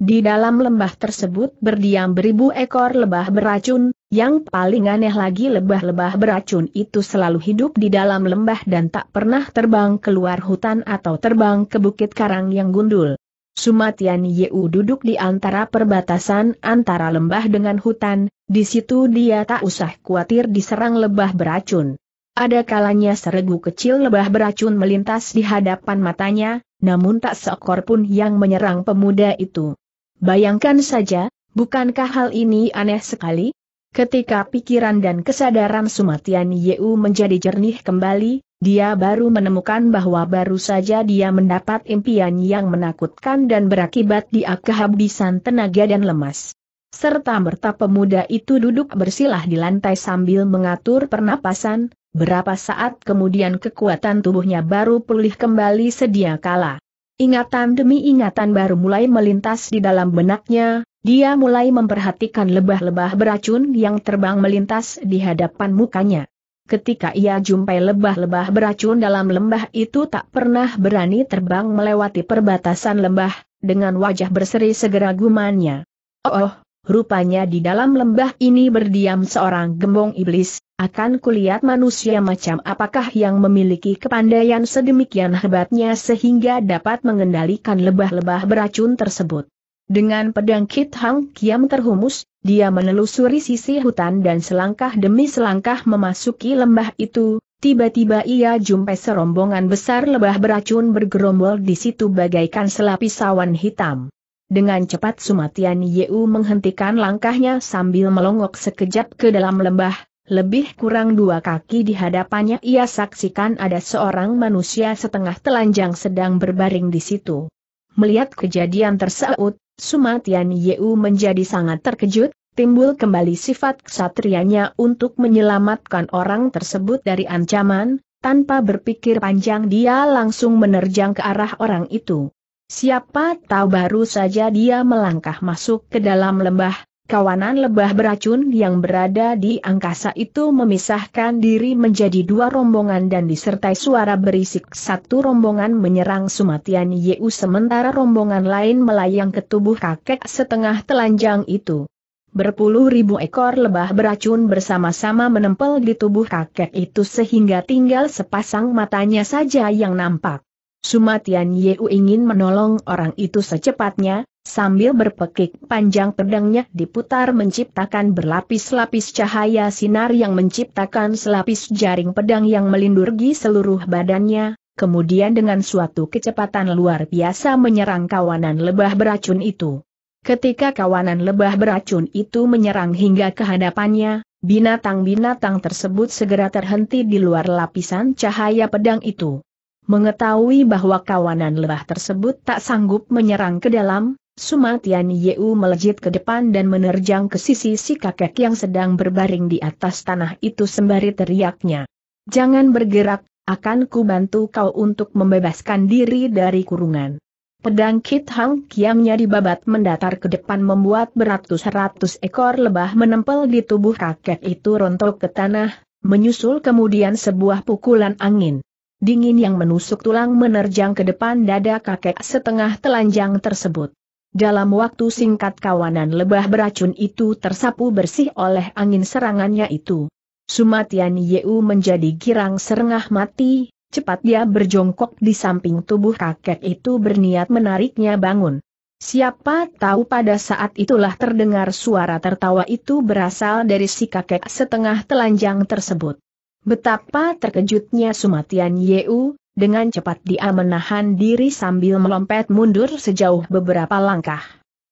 A: Di dalam lembah tersebut berdiam beribu ekor lebah beracun, yang paling aneh lagi lebah-lebah beracun itu selalu hidup di dalam lembah dan tak pernah terbang keluar hutan atau terbang ke bukit karang yang gundul. Sumatian Yeu duduk di antara perbatasan antara lembah dengan hutan, di situ dia tak usah khawatir diserang lebah beracun. Ada kalanya seregu kecil lebah beracun melintas di hadapan matanya, namun tak seekor pun yang menyerang pemuda itu. Bayangkan saja, bukankah hal ini aneh sekali? Ketika pikiran dan kesadaran Sumatian Yeu menjadi jernih kembali, dia baru menemukan bahwa baru saja dia mendapat impian yang menakutkan dan berakibat dia kehabisan tenaga dan lemas. Serta merta pemuda itu duduk bersilah di lantai sambil mengatur pernapasan, berapa saat kemudian kekuatan tubuhnya baru pulih kembali sedia kala. Ingatan demi ingatan baru mulai melintas di dalam benaknya, dia mulai memperhatikan lebah-lebah beracun yang terbang melintas di hadapan mukanya. Ketika ia jumpai lebah-lebah beracun dalam lembah itu tak pernah berani terbang melewati perbatasan lembah, dengan wajah berseri segera gumannya. Oh, oh, rupanya di dalam lembah ini berdiam seorang gembong iblis, akan kulihat manusia macam apakah yang memiliki kepandaian sedemikian hebatnya sehingga dapat mengendalikan lebah-lebah beracun tersebut. Dengan pedang Kit Hang Kiam terhumus, dia menelusuri sisi hutan dan selangkah demi selangkah memasuki lembah itu, tiba-tiba ia jumpai serombongan besar lebah beracun bergerombol di situ bagaikan selapis sawan hitam. Dengan cepat Sumatian Yeu menghentikan langkahnya sambil melongok sekejap ke dalam lembah, lebih kurang dua kaki di hadapannya ia saksikan ada seorang manusia setengah telanjang sedang berbaring di situ. Melihat kejadian tersebut, Sumatian Yeu menjadi sangat terkejut, timbul kembali sifat kesatrianya untuk menyelamatkan orang tersebut dari ancaman, tanpa berpikir panjang dia langsung menerjang ke arah orang itu. Siapa tahu baru saja dia melangkah masuk ke dalam lembah, Kawanan lebah beracun yang berada di angkasa itu memisahkan diri menjadi dua rombongan dan disertai suara berisik satu rombongan menyerang Sumatian Yeu sementara rombongan lain melayang ke tubuh kakek setengah telanjang itu. Berpuluh ribu ekor lebah beracun bersama-sama menempel di tubuh kakek itu sehingga tinggal sepasang matanya saja yang nampak. Sumatian Yeu ingin menolong orang itu secepatnya, sambil berpekik panjang pedangnya diputar menciptakan berlapis-lapis cahaya sinar yang menciptakan selapis jaring pedang yang melindungi seluruh badannya, kemudian dengan suatu kecepatan luar biasa menyerang kawanan lebah beracun itu. Ketika kawanan lebah beracun itu menyerang hingga ke hadapannya, binatang-binatang tersebut segera terhenti di luar lapisan cahaya pedang itu. Mengetahui bahwa kawanan lebah tersebut tak sanggup menyerang ke dalam, Sumatian Yeu melejit ke depan dan menerjang ke sisi si kakek yang sedang berbaring di atas tanah itu sembari teriaknya. Jangan bergerak, akan ku bantu kau untuk membebaskan diri dari kurungan. Pedang Kit Hang Kiamnya dibabat mendatar ke depan membuat beratus-ratus ekor lebah menempel di tubuh kakek itu rontok ke tanah, menyusul kemudian sebuah pukulan angin dingin yang menusuk tulang menerjang ke depan dada kakek setengah telanjang tersebut. Dalam waktu singkat kawanan lebah beracun itu tersapu bersih oleh angin serangannya itu. Sumatian Yeu menjadi girang serengah mati, cepat dia berjongkok di samping tubuh kakek itu berniat menariknya bangun. Siapa tahu pada saat itulah terdengar suara tertawa itu berasal dari si kakek setengah telanjang tersebut. Betapa terkejutnya Sumatian Yeu, dengan cepat dia menahan diri sambil melompat mundur sejauh beberapa langkah.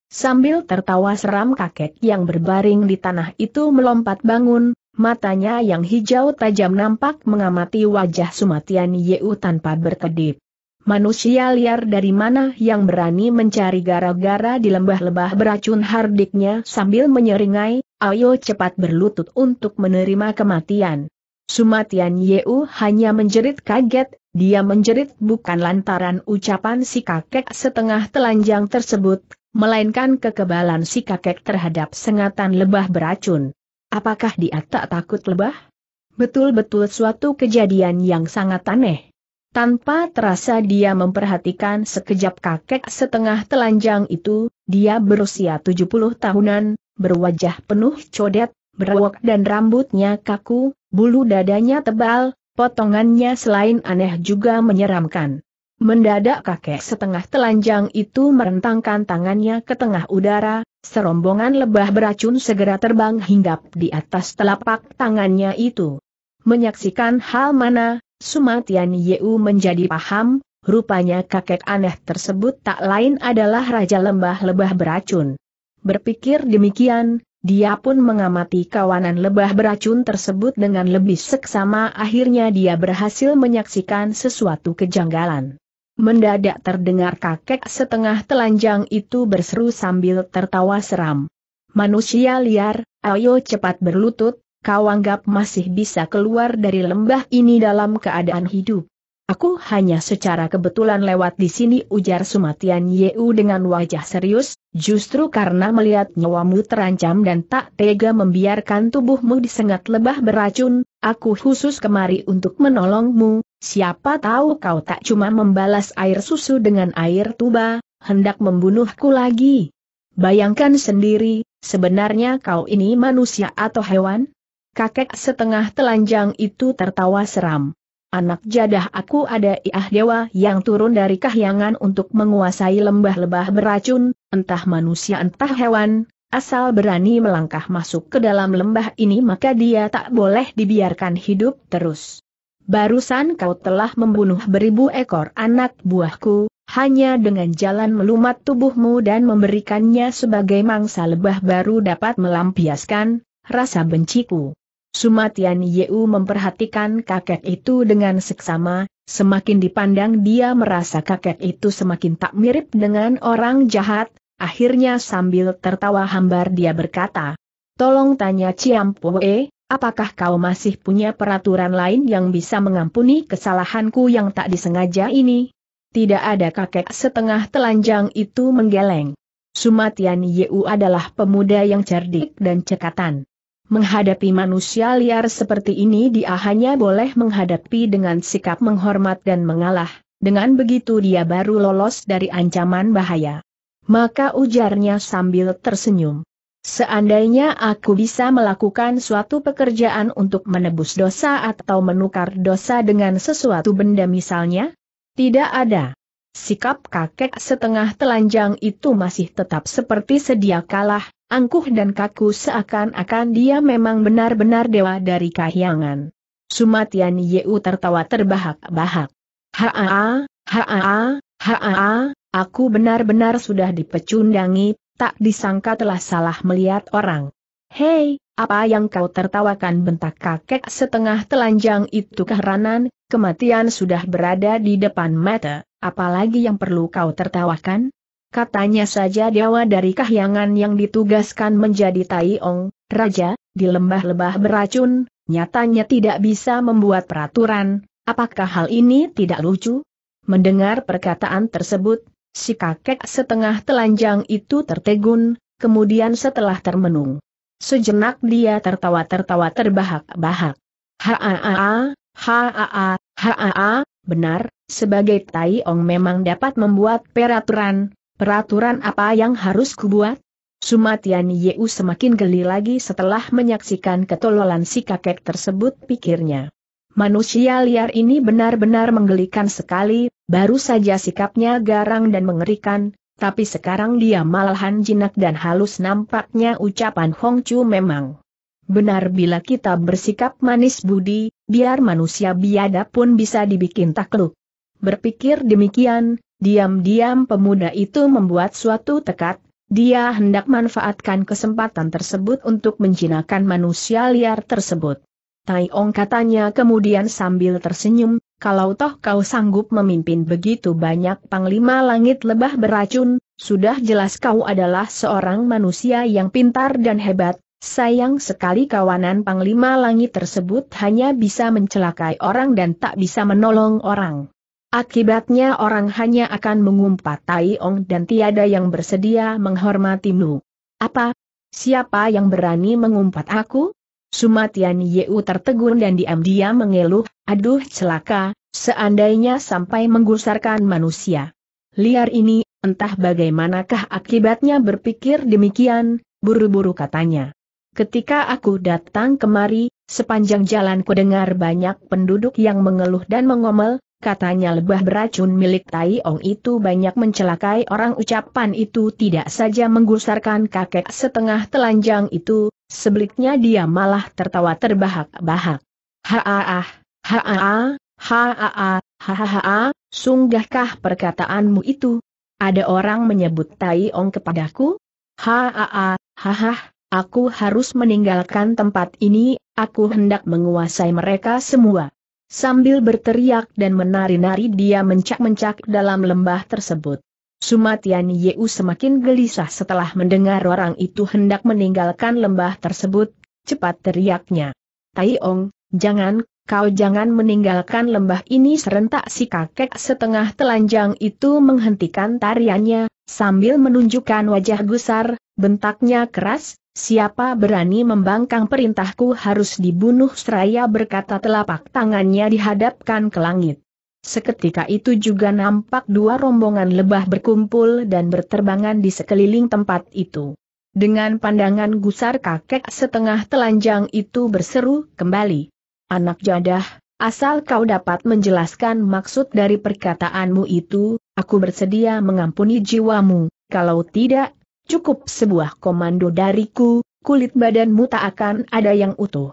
A: Sambil tertawa seram kakek yang berbaring di tanah itu melompat bangun, matanya yang hijau tajam nampak mengamati wajah Sumatian Yeu tanpa berkedip. Manusia liar dari mana yang berani mencari gara-gara di lembah-lembah beracun hardiknya sambil menyeringai, ayo cepat berlutut untuk menerima kematian. Sumatian Yeu hanya menjerit kaget, dia menjerit bukan lantaran ucapan si kakek setengah telanjang tersebut, melainkan kekebalan si kakek terhadap sengatan lebah beracun. Apakah dia tak takut lebah? Betul-betul suatu kejadian yang sangat aneh. Tanpa terasa dia memperhatikan sekejap kakek setengah telanjang itu, dia berusia 70 tahunan, berwajah penuh codet, berwok dan rambutnya kaku, Bulu dadanya tebal, potongannya selain aneh juga menyeramkan. Mendadak kakek setengah telanjang itu merentangkan tangannya ke tengah udara, serombongan lebah beracun segera terbang hinggap di atas telapak tangannya itu. Menyaksikan hal mana, Sumatian Yeu menjadi paham, rupanya kakek aneh tersebut tak lain adalah Raja Lembah-Lebah Beracun. Berpikir demikian, dia pun mengamati kawanan lebah beracun tersebut dengan lebih seksama akhirnya dia berhasil menyaksikan sesuatu kejanggalan. Mendadak terdengar kakek setengah telanjang itu berseru sambil tertawa seram. Manusia liar, ayo cepat berlutut, kau anggap masih bisa keluar dari lembah ini dalam keadaan hidup. Aku hanya secara kebetulan lewat di sini ujar Sumatian Yeu dengan wajah serius, justru karena melihat nyawamu terancam dan tak tega membiarkan tubuhmu disengat lebah beracun, aku khusus kemari untuk menolongmu, siapa tahu kau tak cuma membalas air susu dengan air tuba, hendak membunuhku lagi. Bayangkan sendiri, sebenarnya kau ini manusia atau hewan? Kakek setengah telanjang itu tertawa seram. Anak jadah aku ada iah dewa yang turun dari kahyangan untuk menguasai lembah-lembah beracun, entah manusia entah hewan, asal berani melangkah masuk ke dalam lembah ini maka dia tak boleh dibiarkan hidup terus. Barusan kau telah membunuh beribu ekor anak buahku, hanya dengan jalan melumat tubuhmu dan memberikannya sebagai mangsa lebah baru dapat melampiaskan rasa benciku. Sumatian Yeu memperhatikan kakek itu dengan seksama, semakin dipandang dia merasa kakek itu semakin tak mirip dengan orang jahat, akhirnya sambil tertawa hambar dia berkata, Tolong tanya Poe, apakah kau masih punya peraturan lain yang bisa mengampuni kesalahanku yang tak disengaja ini? Tidak ada kakek setengah telanjang itu menggeleng. Sumatian Yeu adalah pemuda yang cerdik dan cekatan. Menghadapi manusia liar seperti ini dia hanya boleh menghadapi dengan sikap menghormat dan mengalah, dengan begitu dia baru lolos dari ancaman bahaya. Maka ujarnya sambil tersenyum. Seandainya aku bisa melakukan suatu pekerjaan untuk menebus dosa atau menukar dosa dengan sesuatu benda misalnya? Tidak ada. Sikap kakek setengah telanjang itu masih tetap seperti sedia kalah, angkuh dan kaku seakan-akan dia memang benar-benar dewa dari kahyangan. Sumatian Yeu tertawa terbahak-bahak. Haa, haa, haa, aku benar-benar sudah dipecundangi, tak disangka telah salah melihat orang. Hei, apa yang kau tertawakan bentak kakek setengah telanjang itu keheranan, kematian sudah berada di depan mata, apalagi yang perlu kau tertawakan? Katanya saja Dewa dari Kahyangan yang ditugaskan menjadi Taiong, Raja, di lembah-lembah beracun, nyatanya tidak bisa membuat peraturan, apakah hal ini tidak lucu? Mendengar perkataan tersebut, si kakek setengah telanjang itu tertegun, kemudian setelah termenung. Sejenak dia tertawa-tertawa terbahak-bahak. Haa, haa, haa, benar, sebagai Taiong memang dapat membuat peraturan, Peraturan apa yang harus kubuat? Sumatian Yeu semakin geli lagi setelah menyaksikan ketololan si kakek tersebut pikirnya. Manusia liar ini benar-benar menggelikan sekali, baru saja sikapnya garang dan mengerikan, tapi sekarang dia malahan jinak dan halus nampaknya ucapan Hong Chu memang. Benar bila kita bersikap manis budi, biar manusia biadap pun bisa dibikin takluk. Berpikir demikian, Diam-diam pemuda itu membuat suatu tekad, dia hendak manfaatkan kesempatan tersebut untuk menjinakkan manusia liar tersebut. Tai Ong katanya kemudian sambil tersenyum, kalau toh kau sanggup memimpin begitu banyak panglima langit lebah beracun, sudah jelas kau adalah seorang manusia yang pintar dan hebat, sayang sekali kawanan panglima langit tersebut hanya bisa mencelakai orang dan tak bisa menolong orang. Akibatnya orang hanya akan mengumpat Tai Ong dan tiada yang bersedia menghormatimu. Apa? Siapa yang berani mengumpat aku? Sumatian Yeu tertegun dan diam-diam mengeluh, aduh celaka, seandainya sampai menggusarkan manusia. Liar ini, entah bagaimanakah akibatnya berpikir demikian, buru-buru katanya. Ketika aku datang kemari, sepanjang jalan kudengar banyak penduduk yang mengeluh dan mengomel, katanya lebah beracun milik Tai Ong itu banyak mencelakai orang ucapan itu tidak saja menggusarkan kakek setengah telanjang itu, sebaliknya dia malah tertawa terbahak-bahak. haa, haa, haa, haa, sunggahkah perkataanmu itu? Ada orang menyebut Tai Ong kepadaku? haa, haa, aku harus meninggalkan tempat ini, aku hendak menguasai mereka semua. Sambil berteriak dan menari-nari dia mencak-mencak dalam lembah tersebut. Sumatian Yeu semakin gelisah setelah mendengar orang itu hendak meninggalkan lembah tersebut, cepat teriaknya. Tai Ong, jangan, kau jangan meninggalkan lembah ini serentak si kakek setengah telanjang itu menghentikan tariannya, sambil menunjukkan wajah gusar, bentaknya keras, Siapa berani membangkang perintahku harus dibunuh seraya berkata telapak tangannya dihadapkan ke langit. Seketika itu juga nampak dua rombongan lebah berkumpul dan berterbangan di sekeliling tempat itu. Dengan pandangan gusar kakek setengah telanjang itu berseru kembali. Anak jadah, asal kau dapat menjelaskan maksud dari perkataanmu itu, aku bersedia mengampuni jiwamu, kalau tidak, Cukup sebuah komando dariku, kulit badanmu tak akan ada yang utuh.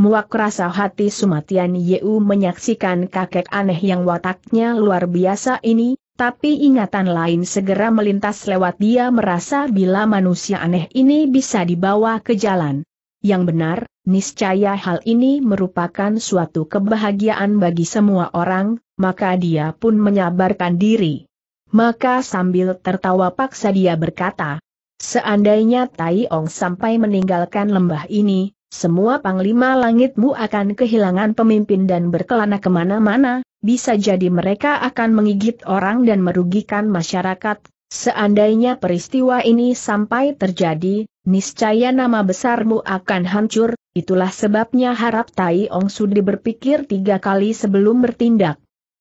A: Muak rasa hati Sumatian Yeu menyaksikan kakek aneh yang wataknya luar biasa ini, tapi ingatan lain segera melintas lewat dia merasa bila manusia aneh ini bisa dibawa ke jalan. Yang benar, niscaya hal ini merupakan suatu kebahagiaan bagi semua orang, maka dia pun menyabarkan diri. Maka sambil tertawa paksa dia berkata, Seandainya Tai Ong sampai meninggalkan lembah ini, semua panglima langitmu akan kehilangan pemimpin dan berkelana kemana-mana, bisa jadi mereka akan menggigit orang dan merugikan masyarakat. Seandainya peristiwa ini sampai terjadi, niscaya nama besarmu akan hancur, itulah sebabnya harap Tai Ong sudah berpikir tiga kali sebelum bertindak.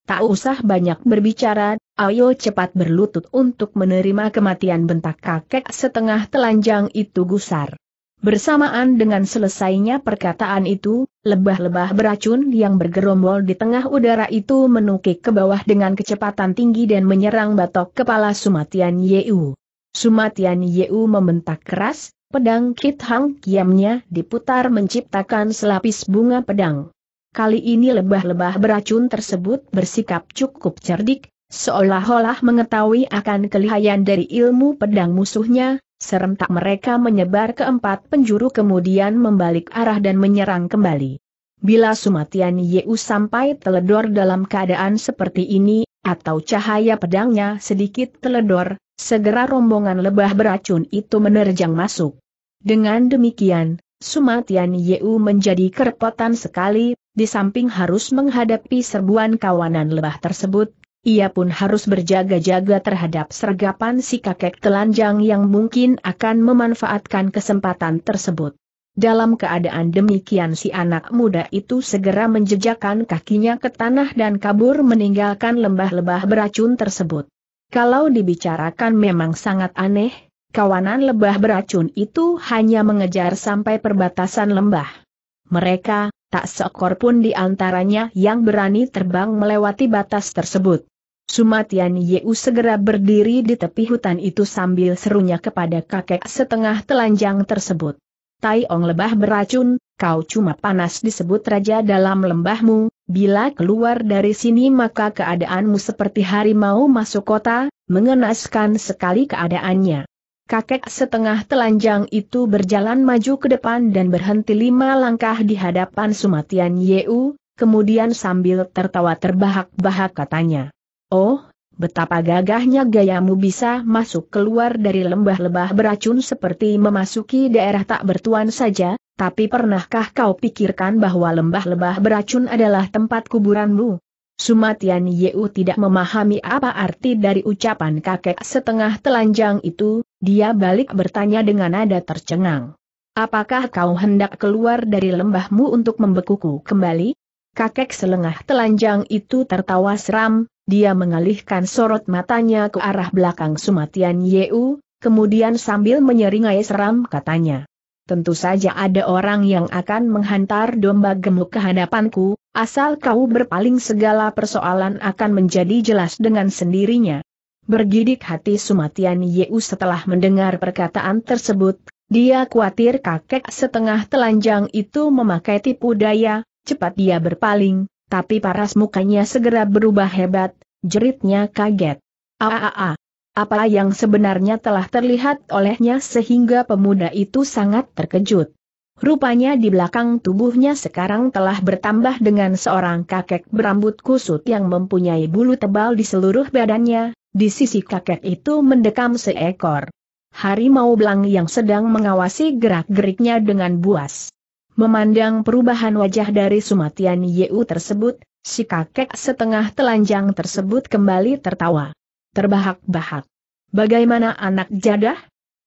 A: Tak usah banyak berbicara, ayo cepat berlutut untuk menerima kematian bentak kakek setengah telanjang itu gusar. Bersamaan dengan selesainya perkataan itu, lebah-lebah beracun yang bergerombol di tengah udara itu menukik ke bawah dengan kecepatan tinggi dan menyerang batok kepala Sumatian Yeu. Sumatian Yeu membentak keras, pedang Kit Hang Kiamnya diputar menciptakan selapis bunga pedang. Kali ini lebah-lebah beracun tersebut bersikap cukup cerdik, seolah-olah mengetahui akan kelihayan dari ilmu pedang musuhnya, serentak mereka menyebar ke empat penjuru kemudian membalik arah dan menyerang kembali. Bila Sumatian Yeu sampai teledor dalam keadaan seperti ini, atau cahaya pedangnya sedikit teledor, segera rombongan lebah beracun itu menerjang masuk. Dengan demikian, Sumatian Yeu menjadi kerepotan sekali, di samping harus menghadapi serbuan kawanan lebah tersebut, ia pun harus berjaga-jaga terhadap sergapan si kakek telanjang yang mungkin akan memanfaatkan kesempatan tersebut. Dalam keadaan demikian si anak muda itu segera menjejakkan kakinya ke tanah dan kabur meninggalkan lembah-lembah beracun tersebut. Kalau dibicarakan memang sangat aneh, kawanan lebah beracun itu hanya mengejar sampai perbatasan lembah. Mereka, tak seekor pun di antaranya yang berani terbang melewati batas tersebut. Sumatian Yeu segera berdiri di tepi hutan itu sambil serunya kepada kakek setengah telanjang tersebut. Tai Ong lebah beracun, kau cuma panas disebut raja dalam lembahmu, bila keluar dari sini maka keadaanmu seperti harimau masuk kota, mengenaskan sekali keadaannya. Kakek setengah telanjang itu berjalan maju ke depan dan berhenti lima langkah di hadapan Sumatian Yeu, kemudian sambil tertawa terbahak-bahak katanya. Oh, betapa gagahnya gayamu bisa masuk keluar dari lembah-lembah beracun seperti memasuki daerah tak bertuan saja, tapi pernahkah kau pikirkan bahwa lembah-lembah beracun adalah tempat kuburanmu? Sumatian Yeu tidak memahami apa arti dari ucapan kakek setengah telanjang itu, dia balik bertanya dengan nada tercengang. Apakah kau hendak keluar dari lembahmu untuk membekuku kembali? Kakek selengah telanjang itu tertawa seram, dia mengalihkan sorot matanya ke arah belakang Sumatian Yeu, kemudian sambil menyeringai seram katanya tentu saja ada orang yang akan menghantar domba gemuk ke hadapanku, asal kau berpaling segala persoalan akan menjadi jelas dengan sendirinya. Bergidik hati Sumatian Yeu setelah mendengar perkataan tersebut, dia khawatir kakek setengah telanjang itu memakai tipu daya, cepat dia berpaling, tapi paras mukanya segera berubah hebat, jeritnya kaget. Aaaa, apa yang sebenarnya telah terlihat olehnya sehingga pemuda itu sangat terkejut. Rupanya di belakang tubuhnya sekarang telah bertambah dengan seorang kakek berambut kusut yang mempunyai bulu tebal di seluruh badannya, di sisi kakek itu mendekam seekor harimau belang yang sedang mengawasi gerak-geriknya dengan buas. Memandang perubahan wajah dari Sumatian Yeu tersebut, si kakek setengah telanjang tersebut kembali tertawa terbahak-bahak. Bagaimana anak jadah?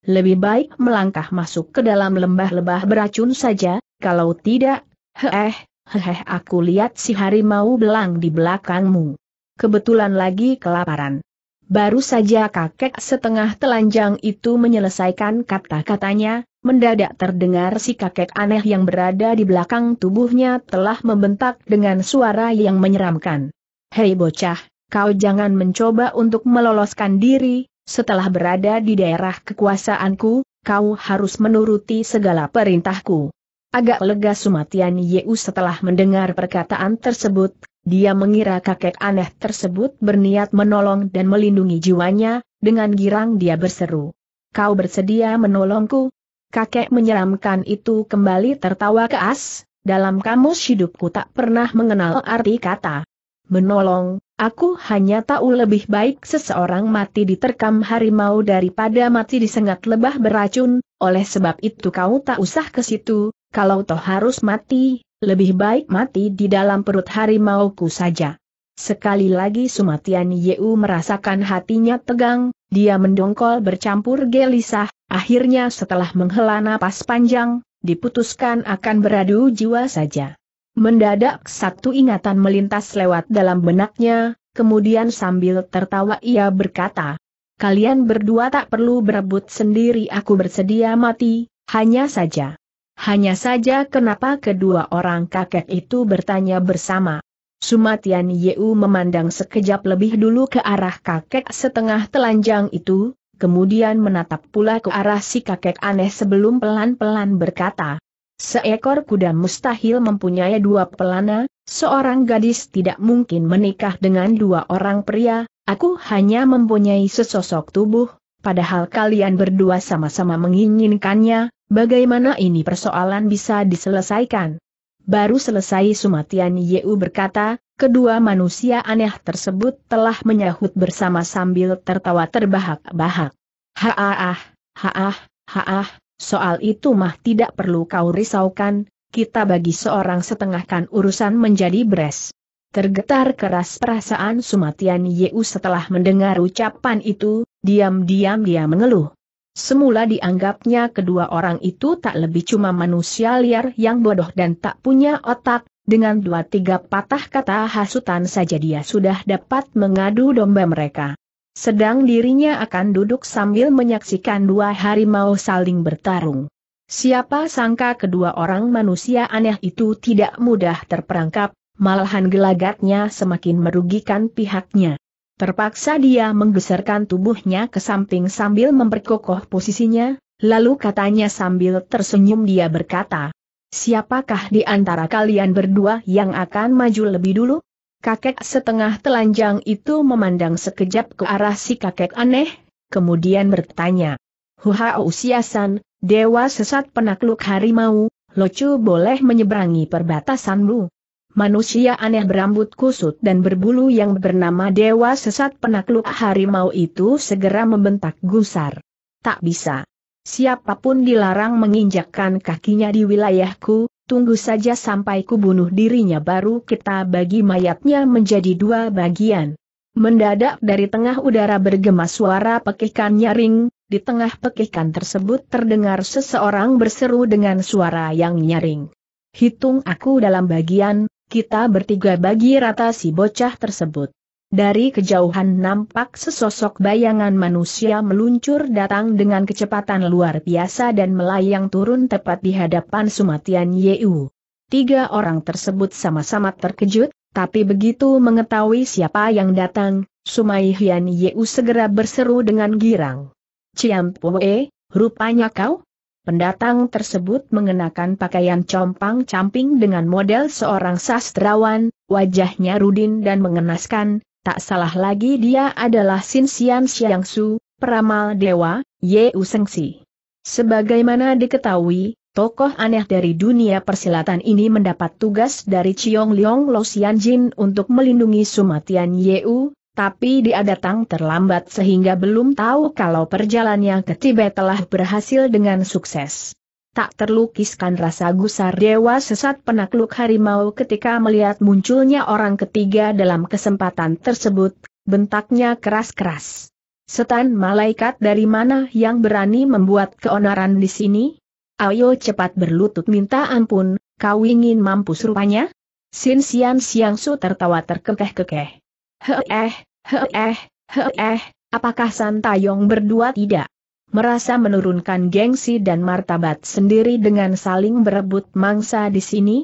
A: Lebih baik melangkah masuk ke dalam lembah-lembah beracun saja, kalau tidak, heeh, heeh aku lihat si harimau belang di belakangmu. Kebetulan lagi kelaparan. Baru saja kakek setengah telanjang itu menyelesaikan kata-katanya, mendadak terdengar si kakek aneh yang berada di belakang tubuhnya telah membentak dengan suara yang menyeramkan. Hei bocah, kau jangan mencoba untuk meloloskan diri, setelah berada di daerah kekuasaanku, kau harus menuruti segala perintahku. Agak lega Sumatian Yeu setelah mendengar perkataan tersebut, dia mengira kakek aneh tersebut berniat menolong dan melindungi jiwanya, dengan girang dia berseru. Kau bersedia menolongku? Kakek menyeramkan itu kembali tertawa keas, dalam kamus hidupku tak pernah mengenal arti kata. Menolong, Aku hanya tahu lebih baik seseorang mati diterkam harimau daripada mati disengat lebah beracun, oleh sebab itu kau tak usah ke situ, kalau toh harus mati, lebih baik mati di dalam perut harimauku saja. Sekali lagi Sumatian Yeu merasakan hatinya tegang, dia mendongkol bercampur gelisah, akhirnya setelah menghela napas panjang, diputuskan akan beradu jiwa saja. Mendadak satu ingatan melintas lewat dalam benaknya, kemudian sambil tertawa ia berkata, Kalian berdua tak perlu berebut sendiri aku bersedia mati, hanya saja. Hanya saja kenapa kedua orang kakek itu bertanya bersama. Sumatian Yeu memandang sekejap lebih dulu ke arah kakek setengah telanjang itu, kemudian menatap pula ke arah si kakek aneh sebelum pelan-pelan berkata, Seekor kuda mustahil mempunyai dua pelana, seorang gadis tidak mungkin menikah dengan dua orang pria, aku hanya mempunyai sesosok tubuh, padahal kalian berdua sama-sama menginginkannya, bagaimana ini persoalan bisa diselesaikan? Baru selesai Sumatian Yeu berkata, kedua manusia aneh tersebut telah menyahut bersama sambil tertawa terbahak-bahak. Haah, haah, haah, Soal itu mah tidak perlu kau risaukan, kita bagi seorang setengahkan urusan menjadi beres. Tergetar keras perasaan Sumatian Yeu setelah mendengar ucapan itu, diam-diam dia mengeluh. Semula dianggapnya kedua orang itu tak lebih cuma manusia liar yang bodoh dan tak punya otak, dengan dua tiga patah kata hasutan saja dia sudah dapat mengadu domba mereka. Sedang dirinya akan duduk sambil menyaksikan dua harimau saling bertarung. Siapa sangka kedua orang manusia aneh itu tidak mudah terperangkap, malahan gelagatnya semakin merugikan pihaknya. Terpaksa dia menggeserkan tubuhnya ke samping sambil memperkokoh posisinya, lalu katanya sambil tersenyum dia berkata, Siapakah di antara kalian berdua yang akan maju lebih dulu? Kakek setengah telanjang itu memandang sekejap ke arah si kakek aneh, kemudian bertanya. Huha usiasan, Dewa Sesat Penakluk Harimau, Locu boleh menyeberangi perbatasan perbatasanmu. Manusia aneh berambut kusut dan berbulu yang bernama Dewa Sesat Penakluk Harimau itu segera membentak gusar. Tak bisa. Siapapun dilarang menginjakkan kakinya di wilayahku, tunggu saja sampai kubunuh dirinya baru kita bagi mayatnya menjadi dua bagian. Mendadak dari tengah udara bergema suara pekikan nyaring, di tengah pekikan tersebut terdengar seseorang berseru dengan suara yang nyaring. Hitung aku dalam bagian, kita bertiga bagi rata si bocah tersebut. Dari kejauhan nampak sesosok bayangan manusia meluncur datang dengan kecepatan luar biasa dan melayang turun tepat di hadapan Sumatian Yeu. Tiga orang tersebut sama-sama terkejut, tapi begitu mengetahui siapa yang datang, Sumai Hian Yeu segera berseru dengan girang. Ciam rupanya kau? Pendatang tersebut mengenakan pakaian compang-camping dengan model seorang sastrawan, wajahnya rudin dan mengenaskan, Tak salah lagi dia adalah Sin Xian Xiang Su, peramal dewa, Ye Seng Si. Sebagaimana diketahui, tokoh aneh dari dunia persilatan ini mendapat tugas dari Chiong Liong Lo Xian Jin untuk melindungi Sumatian Yeu, tapi dia datang terlambat sehingga belum tahu kalau perjalannya ke Tibet telah berhasil dengan sukses tak terlukiskan rasa gusar dewa sesat penakluk harimau ketika melihat munculnya orang ketiga dalam kesempatan tersebut, bentaknya keras-keras. Setan malaikat dari mana yang berani membuat keonaran di sini? Ayo cepat berlutut minta ampun, kau ingin mampus rupanya? Sin Sian Siang Su tertawa terkekeh-kekeh. eh, heeh, eh. apakah Santayong berdua tidak? merasa menurunkan gengsi dan martabat sendiri dengan saling berebut mangsa di sini?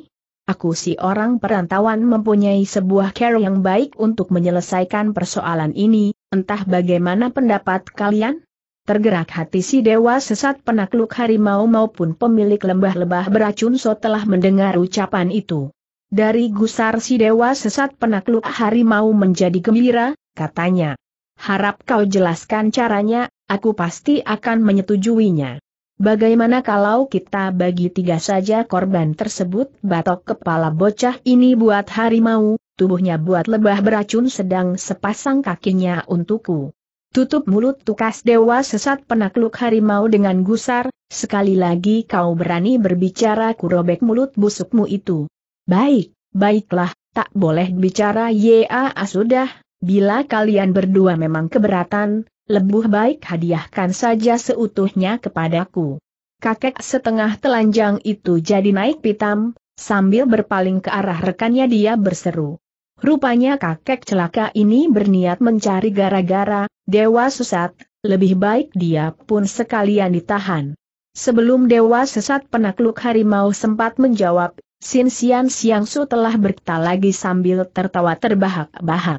A: Aku si orang perantauan mempunyai sebuah cara yang baik untuk menyelesaikan persoalan ini, entah bagaimana pendapat kalian? Tergerak hati si dewa sesat penakluk harimau maupun pemilik lembah-lembah beracun so telah mendengar ucapan itu. Dari gusar si dewa sesat penakluk harimau menjadi gembira, katanya. Harap kau jelaskan caranya, aku pasti akan menyetujuinya. Bagaimana kalau kita bagi tiga saja korban tersebut, batok kepala bocah ini buat harimau, tubuhnya buat lebah beracun sedang sepasang kakinya untukku. Tutup mulut tukas dewa sesat penakluk harimau dengan gusar, sekali lagi kau berani berbicara kurobek mulut busukmu itu. Baik, baiklah, tak boleh bicara ya ah, sudah, bila kalian berdua memang keberatan, lebih baik hadiahkan saja seutuhnya kepadaku. Kakek setengah telanjang itu jadi naik pitam, sambil berpaling ke arah rekannya dia berseru. Rupanya kakek celaka ini berniat mencari gara-gara, Dewa sesat. lebih baik dia pun sekalian ditahan. Sebelum Dewa Sesat penakluk harimau sempat menjawab, Sin Sian Siang Su telah berkata lagi sambil tertawa terbahak-bahak.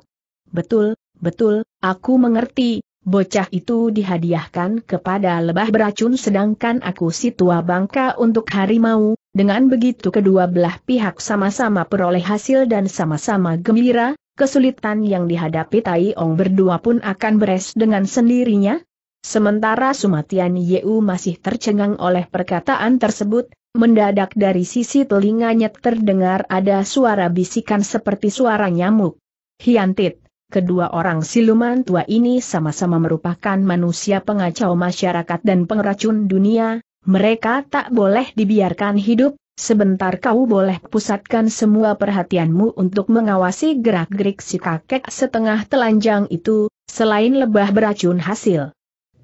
A: Betul, betul, aku mengerti, bocah itu dihadiahkan kepada lebah beracun sedangkan aku si tua bangka untuk harimau, dengan begitu kedua belah pihak sama-sama peroleh hasil dan sama-sama gembira, kesulitan yang dihadapi Tai Ong berdua pun akan beres dengan sendirinya. Sementara Sumatian Yeu masih tercengang oleh perkataan tersebut, mendadak dari sisi telinganya terdengar ada suara bisikan seperti suara nyamuk. Hiantit! kedua orang siluman tua ini sama-sama merupakan manusia pengacau masyarakat dan pengeracun dunia, mereka tak boleh dibiarkan hidup, sebentar kau boleh pusatkan semua perhatianmu untuk mengawasi gerak-gerik si kakek setengah telanjang itu, selain lebah beracun hasil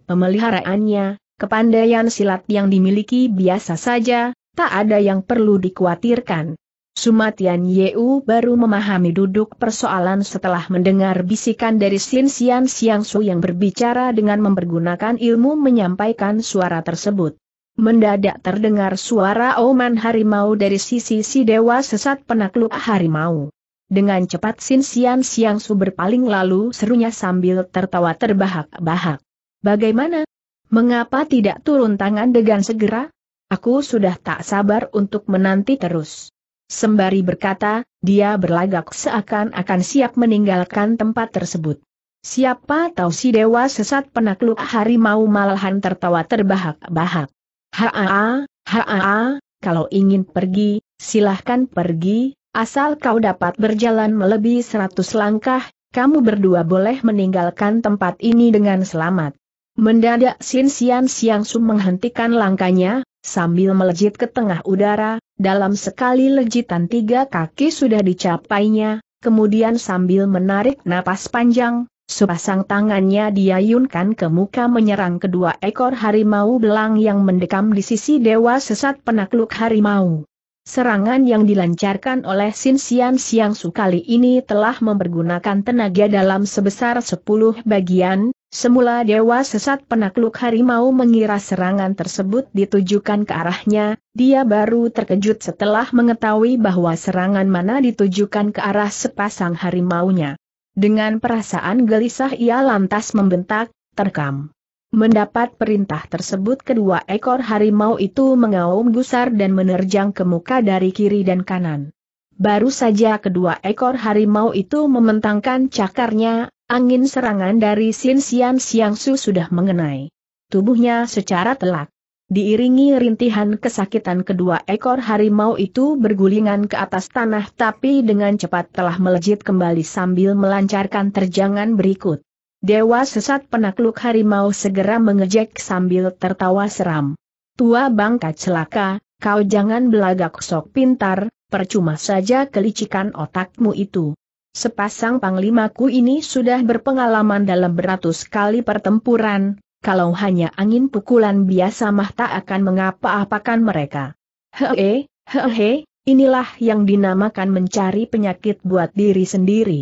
A: pemeliharaannya, kepandaian silat yang dimiliki biasa saja, tak ada yang perlu dikhawatirkan. Sumatian Yeu baru memahami duduk persoalan setelah mendengar bisikan dari Sin Sian Siang Su yang berbicara dengan mempergunakan ilmu menyampaikan suara tersebut. Mendadak terdengar suara oman harimau dari sisi-sisi dewa sesat penakluk harimau. Dengan cepat Sin Sian Siang Su berpaling lalu serunya sambil tertawa terbahak-bahak. Bagaimana? Mengapa tidak turun tangan dengan segera? Aku sudah tak sabar untuk menanti terus. Sembari berkata, dia berlagak seakan-akan siap meninggalkan tempat tersebut. Siapa tahu si dewa sesat penakluk harimau malahan tertawa terbahak-bahak. Haa, haa, kalau ingin pergi, silahkan pergi, asal kau dapat berjalan melebihi seratus langkah, kamu berdua boleh meninggalkan tempat ini dengan selamat. Mendadak Sin Sian Siang Su menghentikan langkahnya, Sambil melejit ke tengah udara, dalam sekali lejitan tiga kaki sudah dicapainya, kemudian sambil menarik napas panjang, sepasang tangannya diayunkan ke muka menyerang kedua ekor harimau belang yang mendekam di sisi dewa sesat penakluk harimau. Serangan yang dilancarkan oleh Sin Sian Siang Su kali ini telah mempergunakan tenaga dalam sebesar 10 bagian, Semula Dewa Sesat Penakluk Harimau mengira serangan tersebut ditujukan ke arahnya, dia baru terkejut setelah mengetahui bahwa serangan mana ditujukan ke arah sepasang harimaunya. Dengan perasaan gelisah ia lantas membentak, terkam. Mendapat perintah tersebut kedua ekor harimau itu mengaum gusar dan menerjang ke muka dari kiri dan kanan. Baru saja kedua ekor harimau itu mementangkan cakarnya, Angin serangan dari Sin Sian Siang Su sudah mengenai tubuhnya secara telak. Diiringi rintihan kesakitan kedua ekor harimau itu bergulingan ke atas tanah tapi dengan cepat telah melejit kembali sambil melancarkan terjangan berikut. Dewa sesat penakluk harimau segera mengejek sambil tertawa seram. Tua bangka celaka, kau jangan belagak sok pintar, percuma saja kelicikan otakmu itu. Sepasang panglimaku ini sudah berpengalaman dalam beratus kali pertempuran, kalau hanya angin pukulan biasa mah tak akan mengapa-apakan mereka. Hehe, hehe, inilah yang dinamakan mencari penyakit buat diri sendiri.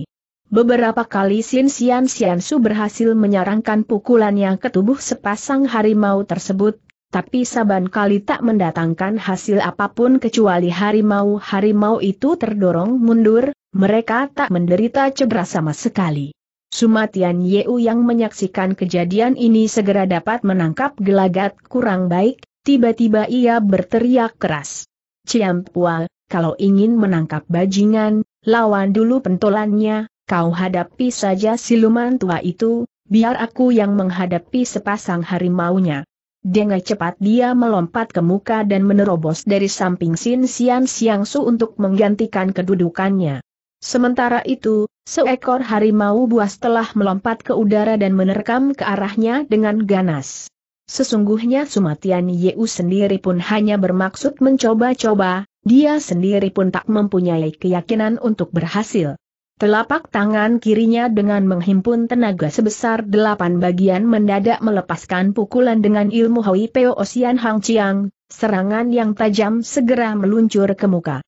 A: Beberapa kali Sin Sian Siansu berhasil menyarangkan pukulannya ke tubuh sepasang harimau tersebut, tapi saban kali tak mendatangkan hasil apapun kecuali harimau-harimau itu terdorong mundur, mereka tak menderita cedera sama sekali. Sumatian Yeu yang menyaksikan kejadian ini segera dapat menangkap gelagat kurang baik, tiba-tiba ia berteriak keras. Pual, kalau ingin menangkap bajingan, lawan dulu pentolannya, kau hadapi saja siluman tua itu, biar aku yang menghadapi sepasang harimaunya. Dengan cepat dia melompat ke muka dan menerobos dari samping Sin Sian Siang Su untuk menggantikan kedudukannya. Sementara itu, seekor harimau buas telah melompat ke udara dan menerkam ke arahnya dengan ganas. Sesungguhnya Sumatian Yeu sendiri pun hanya bermaksud mencoba-coba, dia sendiri pun tak mempunyai keyakinan untuk berhasil. Telapak tangan kirinya dengan menghimpun tenaga sebesar delapan bagian mendadak melepaskan pukulan dengan ilmu Hui Peo Osian Hang Chiang, serangan yang tajam segera meluncur ke muka.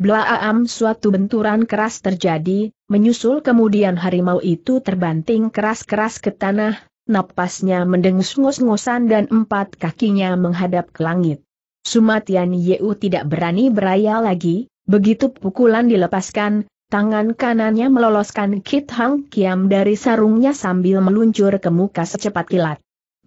A: Blaam suatu benturan keras terjadi, menyusul kemudian harimau itu terbanting keras-keras ke tanah, napasnya mendengus-ngus-ngusan dan empat kakinya menghadap ke langit. Sumatian Yeu tidak berani beraya lagi, begitu pukulan dilepaskan, tangan kanannya meloloskan Kit Hang Kiam dari sarungnya sambil meluncur ke muka secepat kilat.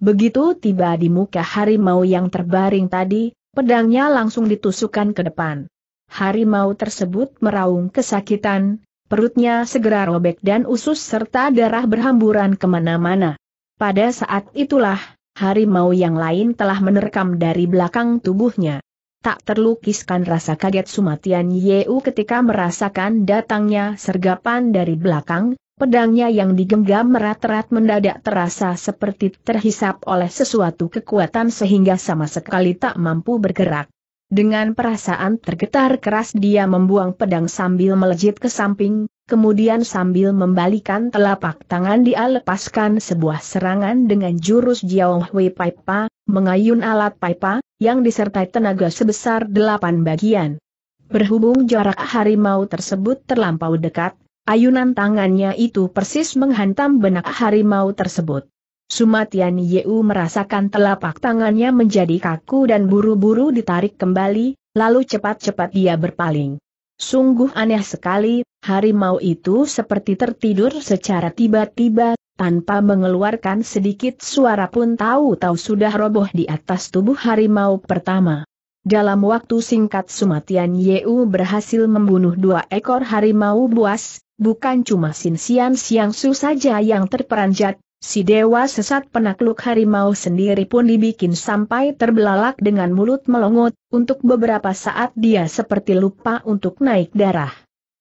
A: Begitu tiba di muka harimau yang terbaring tadi, pedangnya langsung ditusukkan ke depan harimau tersebut meraung kesakitan, perutnya segera robek dan usus serta darah berhamburan kemana-mana. Pada saat itulah, harimau yang lain telah menerkam dari belakang tubuhnya. Tak terlukiskan rasa kaget Sumatian Yeu ketika merasakan datangnya sergapan dari belakang, pedangnya yang digenggam merat-rat mendadak terasa seperti terhisap oleh sesuatu kekuatan sehingga sama sekali tak mampu bergerak. Dengan perasaan tergetar keras dia membuang pedang sambil melejit ke samping, kemudian sambil membalikan telapak tangan dia lepaskan sebuah serangan dengan jurus Jiao Hui Paipa, mengayun alat Paipa, yang disertai tenaga sebesar delapan bagian. Berhubung jarak harimau tersebut terlampau dekat, ayunan tangannya itu persis menghantam benak harimau tersebut. Sumatian Yeu merasakan telapak tangannya menjadi kaku dan buru-buru ditarik kembali, lalu cepat-cepat dia berpaling. Sungguh aneh sekali, harimau itu seperti tertidur secara tiba-tiba, tanpa mengeluarkan sedikit suara pun tahu-tahu sudah roboh di atas tubuh harimau pertama. Dalam waktu singkat Sumatian Yeu berhasil membunuh dua ekor harimau buas, bukan cuma Sin Sian Siang Su saja yang terperanjat, si dewa sesat penakluk harimau sendiri pun dibikin sampai terbelalak dengan mulut melongot, untuk beberapa saat dia seperti lupa untuk naik darah.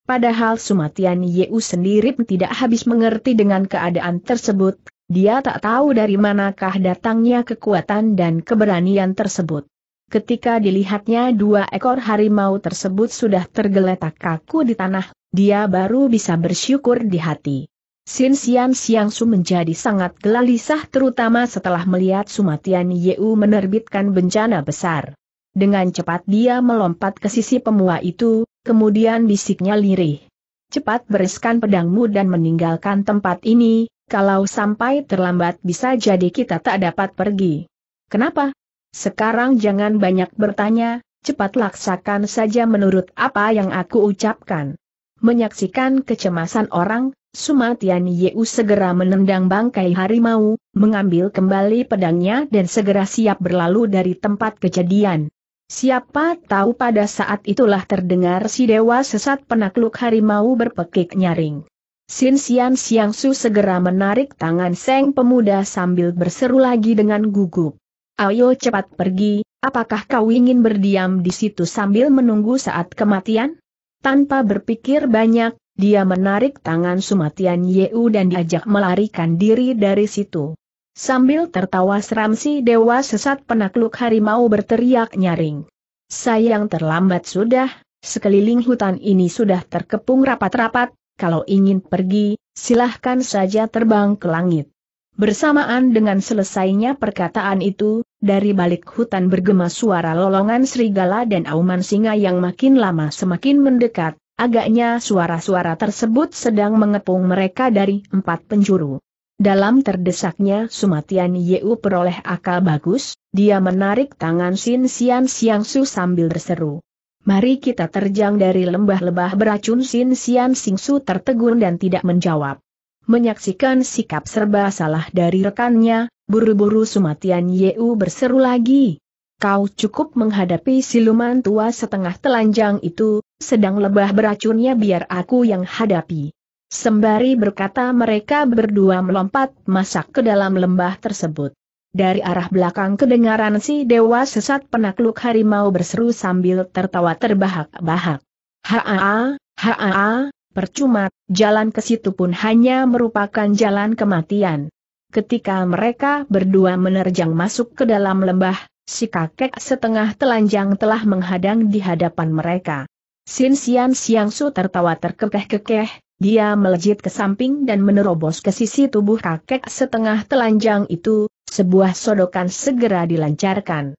A: Padahal Sumatian Yeu sendiri tidak habis mengerti dengan keadaan tersebut, dia tak tahu dari manakah datangnya kekuatan dan keberanian tersebut. Ketika dilihatnya dua ekor harimau tersebut sudah tergeletak kaku di tanah, dia baru bisa bersyukur di hati. Sin Sian Siang Su menjadi sangat gelisah terutama setelah melihat Sumatian Yeu menerbitkan bencana besar. Dengan cepat dia melompat ke sisi pemua itu, kemudian bisiknya lirih. Cepat bereskan pedangmu dan meninggalkan tempat ini, kalau sampai terlambat bisa jadi kita tak dapat pergi. Kenapa? Sekarang jangan banyak bertanya, cepat laksakan saja menurut apa yang aku ucapkan. Menyaksikan kecemasan orang, Sumatian Yeu segera menendang bangkai harimau, mengambil kembali pedangnya dan segera siap berlalu dari tempat kejadian. Siapa tahu pada saat itulah terdengar si dewa sesat penakluk harimau berpekik nyaring. Sin Sian Siang Su segera menarik tangan Seng pemuda sambil berseru lagi dengan gugup. Ayo cepat pergi, apakah kau ingin berdiam di situ sambil menunggu saat kematian? Tanpa berpikir banyak, dia menarik tangan Sumatian Yeu dan diajak melarikan diri dari situ. Sambil tertawa seram si dewa sesat penakluk harimau berteriak nyaring. Sayang terlambat sudah, sekeliling hutan ini sudah terkepung rapat-rapat, kalau ingin pergi, silahkan saja terbang ke langit. Bersamaan dengan selesainya perkataan itu, dari balik hutan bergema suara lolongan serigala dan auman singa yang makin lama semakin mendekat, Agaknya suara-suara tersebut sedang mengepung mereka dari empat penjuru. Dalam terdesaknya Sumatian Yeu peroleh akal bagus, dia menarik tangan Sin Sian Siang Su sambil berseru. Mari kita terjang dari lembah-lembah beracun Sin Sian Sing Su tertegun dan tidak menjawab. Menyaksikan sikap serba salah dari rekannya, buru-buru Sumatian Yeu berseru lagi, kau cukup menghadapi siluman tua setengah telanjang itu, sedang lebah beracunnya biar aku yang hadapi. Sembari berkata mereka berdua melompat masak ke dalam lembah tersebut. Dari arah belakang kedengaran si dewa sesat penakluk harimau berseru sambil tertawa terbahak-bahak. Haa, haa, percuma, jalan ke situ pun hanya merupakan jalan kematian. Ketika mereka berdua menerjang masuk ke dalam lembah, si kakek setengah telanjang telah menghadang di hadapan mereka. Sin Sian Siang Su tertawa terkekeh-kekeh, dia melejit ke samping dan menerobos ke sisi tubuh kakek setengah telanjang itu, sebuah sodokan segera dilancarkan.